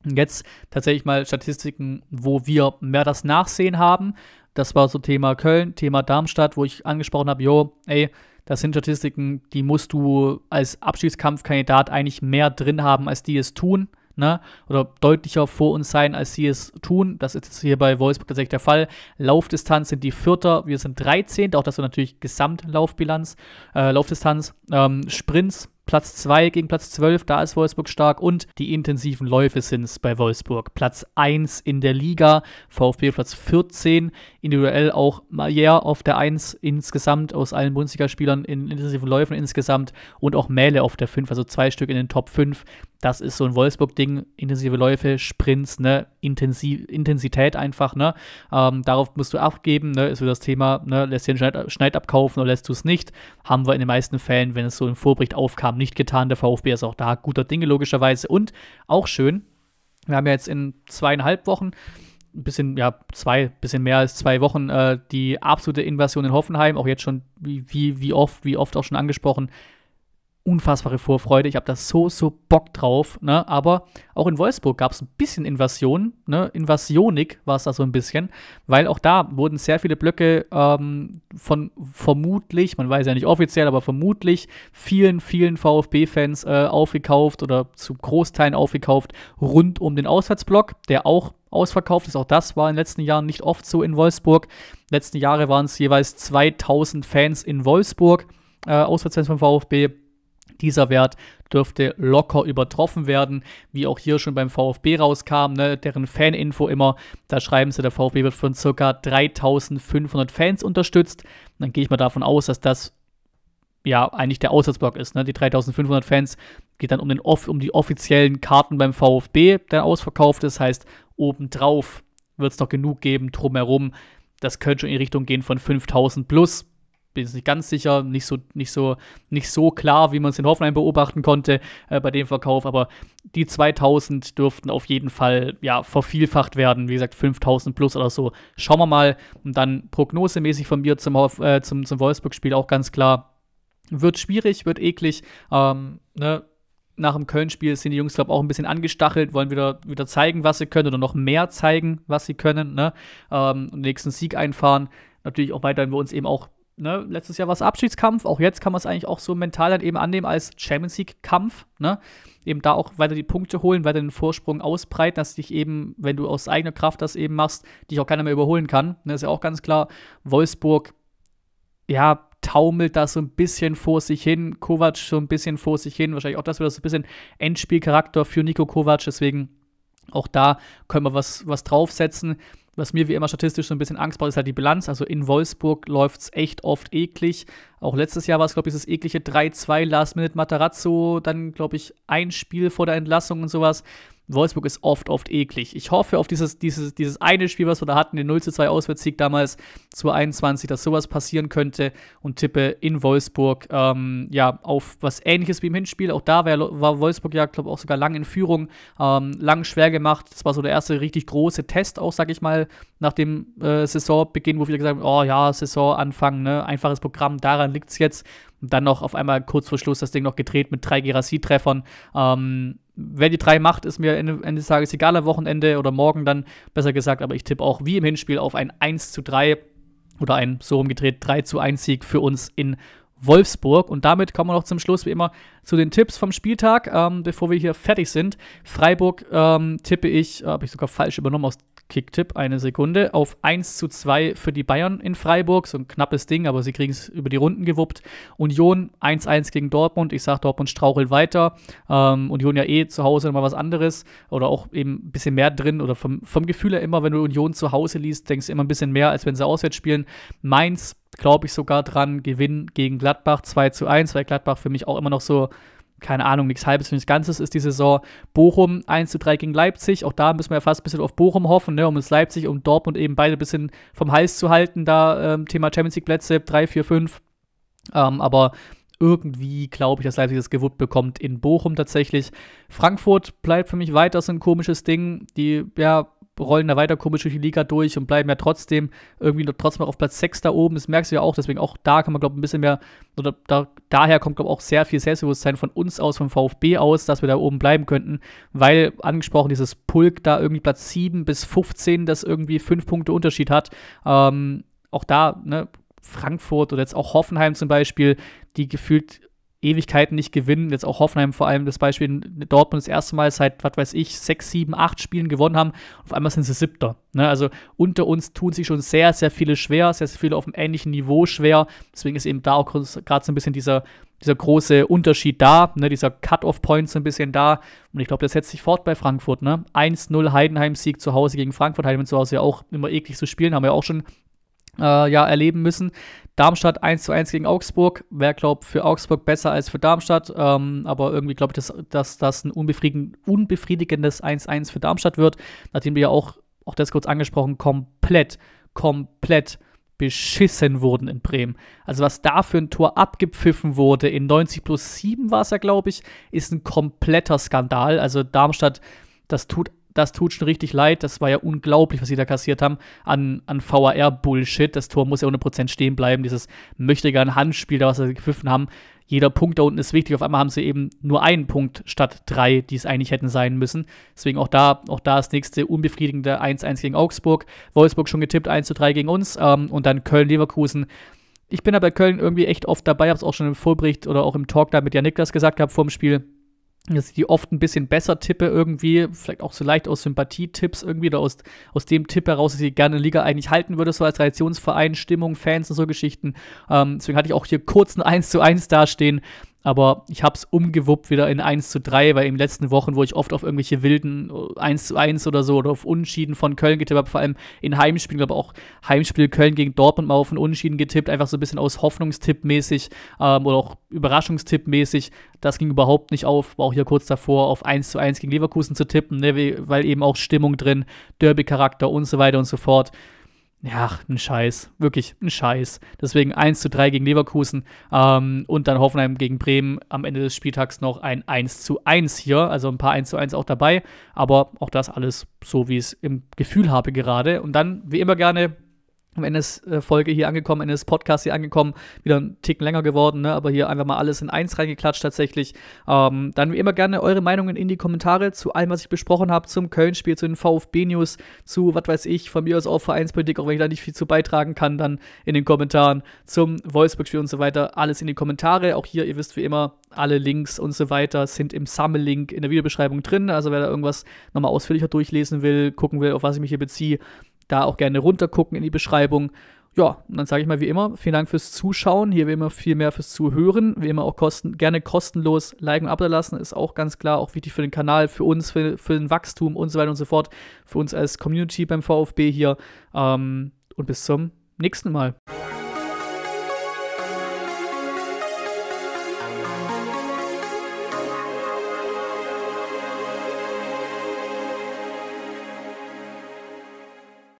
Speaker 1: Jetzt tatsächlich mal Statistiken, wo wir mehr das Nachsehen haben. Das war so Thema Köln, Thema Darmstadt, wo ich angesprochen habe, jo, ey, das sind Statistiken, die musst du als Abschiedskampfkandidat eigentlich mehr drin haben, als die es tun ne, oder deutlicher vor uns sein, als sie es tun. Das ist hier bei Wolfsburg tatsächlich der Fall. Laufdistanz sind die Vierter, wir sind 13. Auch das ist natürlich Gesamtlaufbilanz, äh, Laufdistanz. Ähm, Sprints Platz 2 gegen Platz 12, da ist Wolfsburg stark und die intensiven Läufe sind es bei Wolfsburg. Platz 1 in der Liga, VfB Platz 14, individuell auch Maier auf der 1 insgesamt aus allen Bundesligaspielern in intensiven Läufen insgesamt und auch Mähle auf der 5, also zwei Stück in den Top 5. Das ist so ein Wolfsburg-Ding, intensive Läufe, Sprints, ne, Intensiv Intensität einfach, ne. Ähm, darauf musst du abgeben, ne, ist so das Thema, ne, lässt du den Schneid, Schneid abkaufen oder lässt du es nicht. Haben wir in den meisten Fällen, wenn es so im Vorbericht aufkam, nicht getan. Der VfB ist auch da guter Dinge logischerweise und auch schön, wir haben ja jetzt in zweieinhalb Wochen ein bisschen, ja, zwei, bisschen mehr als zwei Wochen äh, die absolute Invasion in Hoffenheim, auch jetzt schon, wie, wie, oft, wie oft auch schon angesprochen, unfassbare Vorfreude. Ich habe da so, so Bock drauf. Ne? Aber auch in Wolfsburg gab es ein bisschen Invasion. Ne? Invasionik war es da so ein bisschen, weil auch da wurden sehr viele Blöcke ähm, von vermutlich, man weiß ja nicht offiziell, aber vermutlich vielen, vielen VfB-Fans äh, aufgekauft oder zu Großteilen aufgekauft rund um den Auswärtsblock, der auch ausverkauft ist. Auch das war in den letzten Jahren nicht oft so in Wolfsburg. Letzten Jahre waren es jeweils 2000 Fans in Wolfsburg, äh, Auswärtsfans vom VfB. Dieser Wert dürfte locker übertroffen werden, wie auch hier schon beim VfB rauskam, ne, deren Faninfo immer, da schreiben sie, der VfB wird von ca. 3500 Fans unterstützt. dann gehe ich mal davon aus, dass das ja eigentlich der Auswärtsblock ist. Ne? Die 3500 Fans geht dann um, den, um die offiziellen Karten beim VfB, der ausverkauft ist. Das Heißt, obendrauf wird es noch genug geben, drumherum. Das könnte schon in Richtung gehen von 5000 plus. Bin ich nicht ganz sicher, nicht so, nicht so, nicht so klar, wie man es in Hoffenheim beobachten konnte äh, bei dem Verkauf, aber die 2000 dürften auf jeden Fall ja, vervielfacht werden. Wie gesagt, 5000 plus oder so. Schauen wir mal. Und dann prognosemäßig von mir zum, äh, zum, zum Wolfsburg-Spiel auch ganz klar. Wird schwierig, wird eklig. Ähm, ne? nach dem Köln-Spiel sind die Jungs, glaube ich, auch ein bisschen angestachelt, wollen wieder, wieder zeigen, was sie können oder noch mehr zeigen, was sie können. Ne? Ähm, nächsten Sieg einfahren. Natürlich auch weiterhin wir uns eben auch, ne? letztes Jahr war es Abschiedskampf, auch jetzt kann man es eigentlich auch so mental dann eben annehmen als Champions League-Kampf. Ne? Eben da auch weiter die Punkte holen, weiter den Vorsprung ausbreiten, dass dich eben, wenn du aus eigener Kraft das eben machst, dich auch keiner mehr überholen kann. Ne? Ist ja auch ganz klar. Wolfsburg, ja, taumelt da so ein bisschen vor sich hin, Kovac so ein bisschen vor sich hin, wahrscheinlich auch das wieder so ein bisschen Endspielcharakter für Nico Kovac, deswegen auch da können wir was, was draufsetzen. Was mir wie immer statistisch so ein bisschen Angst macht, ist halt die Bilanz. Also in Wolfsburg läuft es echt oft eklig. Auch letztes Jahr war es, glaube ich, dieses eklige 3-2 Last-Minute Matarazzo, dann, glaube ich, ein Spiel vor der Entlassung und sowas. Wolfsburg ist oft, oft eklig. Ich hoffe auf dieses, dieses, dieses eine Spiel, was wir da hatten, den 0 zu 2 Auswärtssieg damals zu 21, dass sowas passieren könnte und tippe in Wolfsburg ähm, ja auf was ähnliches wie im Hinspiel. Auch da war, war Wolfsburg ja, glaube ich, auch sogar lang in Führung, ähm, lang schwer gemacht. Das war so der erste richtig große Test, auch sag ich mal, nach dem äh, Saisonbeginn, wo wir gesagt haben, oh ja, Saisonanfang, ne, einfaches Programm, daran liegt es jetzt. Und dann noch auf einmal kurz vor Schluss das Ding noch gedreht mit drei Gerassi-Treffern. Ähm, wer die drei macht, ist mir Ende, Ende des Tages egal am Wochenende oder morgen dann, besser gesagt, aber ich tippe auch wie im Hinspiel auf ein 1 zu 3 oder ein so rumgedreht 3 zu 1 Sieg für uns in Wolfsburg. Und damit kommen wir noch zum Schluss, wie immer, zu den Tipps vom Spieltag, ähm, bevor wir hier fertig sind. Freiburg ähm, tippe ich, äh, habe ich sogar falsch übernommen, aus Kicktipp, eine Sekunde, auf 1 zu 2 für die Bayern in Freiburg. So ein knappes Ding, aber sie kriegen es über die Runden gewuppt. Union 1-1 gegen Dortmund. Ich sage, Dortmund strauchelt weiter. Ähm, Union ja eh zu Hause mal was anderes oder auch eben ein bisschen mehr drin oder vom, vom Gefühl her immer, wenn du Union zu Hause liest, denkst du immer ein bisschen mehr, als wenn sie auswärts spielen. Mainz glaube ich sogar dran, Gewinn gegen Gladbach 2 zu 1, weil Gladbach für mich auch immer noch so keine Ahnung, nichts Halbes für nichts Ganzes ist die Saison. Bochum 1 zu 3 gegen Leipzig. Auch da müssen wir ja fast ein bisschen auf Bochum hoffen, ne, um es Leipzig und Dortmund eben beide ein bisschen vom Hals zu halten. Da ähm, Thema Champions League Plätze 3, 4, 5. Ähm, aber irgendwie glaube ich, dass Leipzig das gewuppt bekommt in Bochum tatsächlich. Frankfurt bleibt für mich weiter so ein komisches Ding. Die ja, rollen da weiter komisch durch die Liga durch und bleiben ja trotzdem irgendwie trotzdem noch auf Platz 6 da oben. Das merkst du ja auch. Deswegen auch da kann man, glaube ich, ein bisschen mehr, oder da, daher kommt, glaube ich, auch sehr viel Selbstbewusstsein von uns aus, vom VfB aus, dass wir da oben bleiben könnten. Weil angesprochen dieses Pulk da irgendwie Platz 7 bis 15, das irgendwie 5 Punkte Unterschied hat. Ähm, auch da, ne, Frankfurt oder jetzt auch Hoffenheim zum Beispiel, die gefühlt Ewigkeiten nicht gewinnen. Jetzt auch Hoffenheim vor allem das Beispiel. Dortmund das erste Mal seit, was weiß ich, sechs, sieben, acht Spielen gewonnen haben. Auf einmal sind sie siebter. Ne? Also unter uns tun sich schon sehr, sehr viele schwer, sehr, sehr viele auf einem ähnlichen Niveau schwer. Deswegen ist eben da auch gerade so ein bisschen dieser, dieser große Unterschied da, ne? dieser Cut-off-Point so ein bisschen da. Und ich glaube, das setzt sich fort bei Frankfurt. Ne? 1-0 Heidenheim-Sieg zu Hause gegen Frankfurt. Heidenheim zu Hause ja auch immer eklig zu spielen, haben wir ja auch schon äh, ja, erleben müssen. Darmstadt 1 zu 1 gegen Augsburg. Wäre, glaube ich, für Augsburg besser als für Darmstadt. Ähm, aber irgendwie glaube ich, dass, dass das ein unbefriedigendes 1-1 für Darmstadt wird, nachdem wir ja auch, auch das kurz angesprochen, komplett, komplett beschissen wurden in Bremen. Also was da für ein Tor abgepfiffen wurde, in 90 plus 7 war es ja, glaube ich, ist ein kompletter Skandal. Also Darmstadt, das tut das tut schon richtig leid. Das war ja unglaublich, was sie da kassiert haben an, an VAR-Bullshit. Das Tor muss ja 100% stehen bleiben. Dieses möchtegern Handspiel, da was sie gepfiffen haben. Jeder Punkt da unten ist wichtig. Auf einmal haben sie eben nur einen Punkt statt drei, die es eigentlich hätten sein müssen. Deswegen auch da, auch da das nächste unbefriedigende 1-1 gegen Augsburg. Wolfsburg schon getippt, 1-3 gegen uns. Ähm, und dann Köln-Leverkusen. Ich bin da bei Köln irgendwie echt oft dabei, hab's auch schon im Vorbericht oder auch im Talk da mit Jan Niklas gesagt gehabt vor dem Spiel dass ich die oft ein bisschen besser tippe irgendwie, vielleicht auch so leicht aus Sympathietipps irgendwie oder aus, aus dem Tipp heraus, dass ich gerne Liga eigentlich halten würde, so als Traditionsverein, Stimmung, Fans und so Geschichten. Ähm, deswegen hatte ich auch hier kurz ein 1 zu 1 dastehen, aber ich habe es umgewuppt wieder in 1 zu 3, weil in den letzten Wochen, wo ich oft auf irgendwelche wilden 1 äh, zu 1 oder so oder auf Unschieden von Köln getippt habe, vor allem in Heimspielen, glaube auch Heimspiel Köln gegen Dortmund mal auf einen Unschieden getippt, einfach so ein bisschen aus Hoffnungstipp-mäßig ähm, oder auch Überraschungstipp-mäßig. Das ging überhaupt nicht auf. War auch hier kurz davor, auf 1 zu 1 gegen Leverkusen zu tippen, ne, weil eben auch Stimmung drin, Derby-Charakter und so weiter und so fort ja, ein Scheiß. Wirklich ein Scheiß. Deswegen 1 zu 3 gegen Leverkusen ähm, und dann Hoffenheim gegen Bremen am Ende des Spieltags noch ein 1 zu 1 hier. Also ein paar 1 zu 1 auch dabei. Aber auch das alles so, wie ich es im Gefühl habe gerade. Und dann, wie immer gerne, am Ende äh, Folge hier angekommen, Ende ist Podcast hier angekommen, wieder ein Ticken länger geworden, ne? aber hier einfach mal alles in eins reingeklatscht tatsächlich. Ähm, dann wie immer gerne eure Meinungen in die Kommentare zu allem, was ich besprochen habe, zum Köln-Spiel, zu den VfB-News, zu was weiß ich, von mir aus auch Vereinspolitik, auch wenn ich da nicht viel zu beitragen kann, dann in den Kommentaren zum Wolfsburg-Spiel und so weiter, alles in die Kommentare. Auch hier, ihr wisst wie immer, alle Links und so weiter sind im Sammellink in der Videobeschreibung drin, also wer da irgendwas nochmal ausführlicher durchlesen will, gucken will, auf was ich mich hier beziehe, da auch gerne runtergucken in die Beschreibung. Ja, und dann sage ich mal wie immer, vielen Dank fürs Zuschauen, hier wie immer viel mehr fürs Zuhören, wie immer auch kosten, gerne kostenlos liken und ablassen, ist auch ganz klar, auch wichtig für den Kanal, für uns, für, für den Wachstum und so weiter und so fort, für uns als Community beim VfB hier ähm, und bis zum nächsten Mal.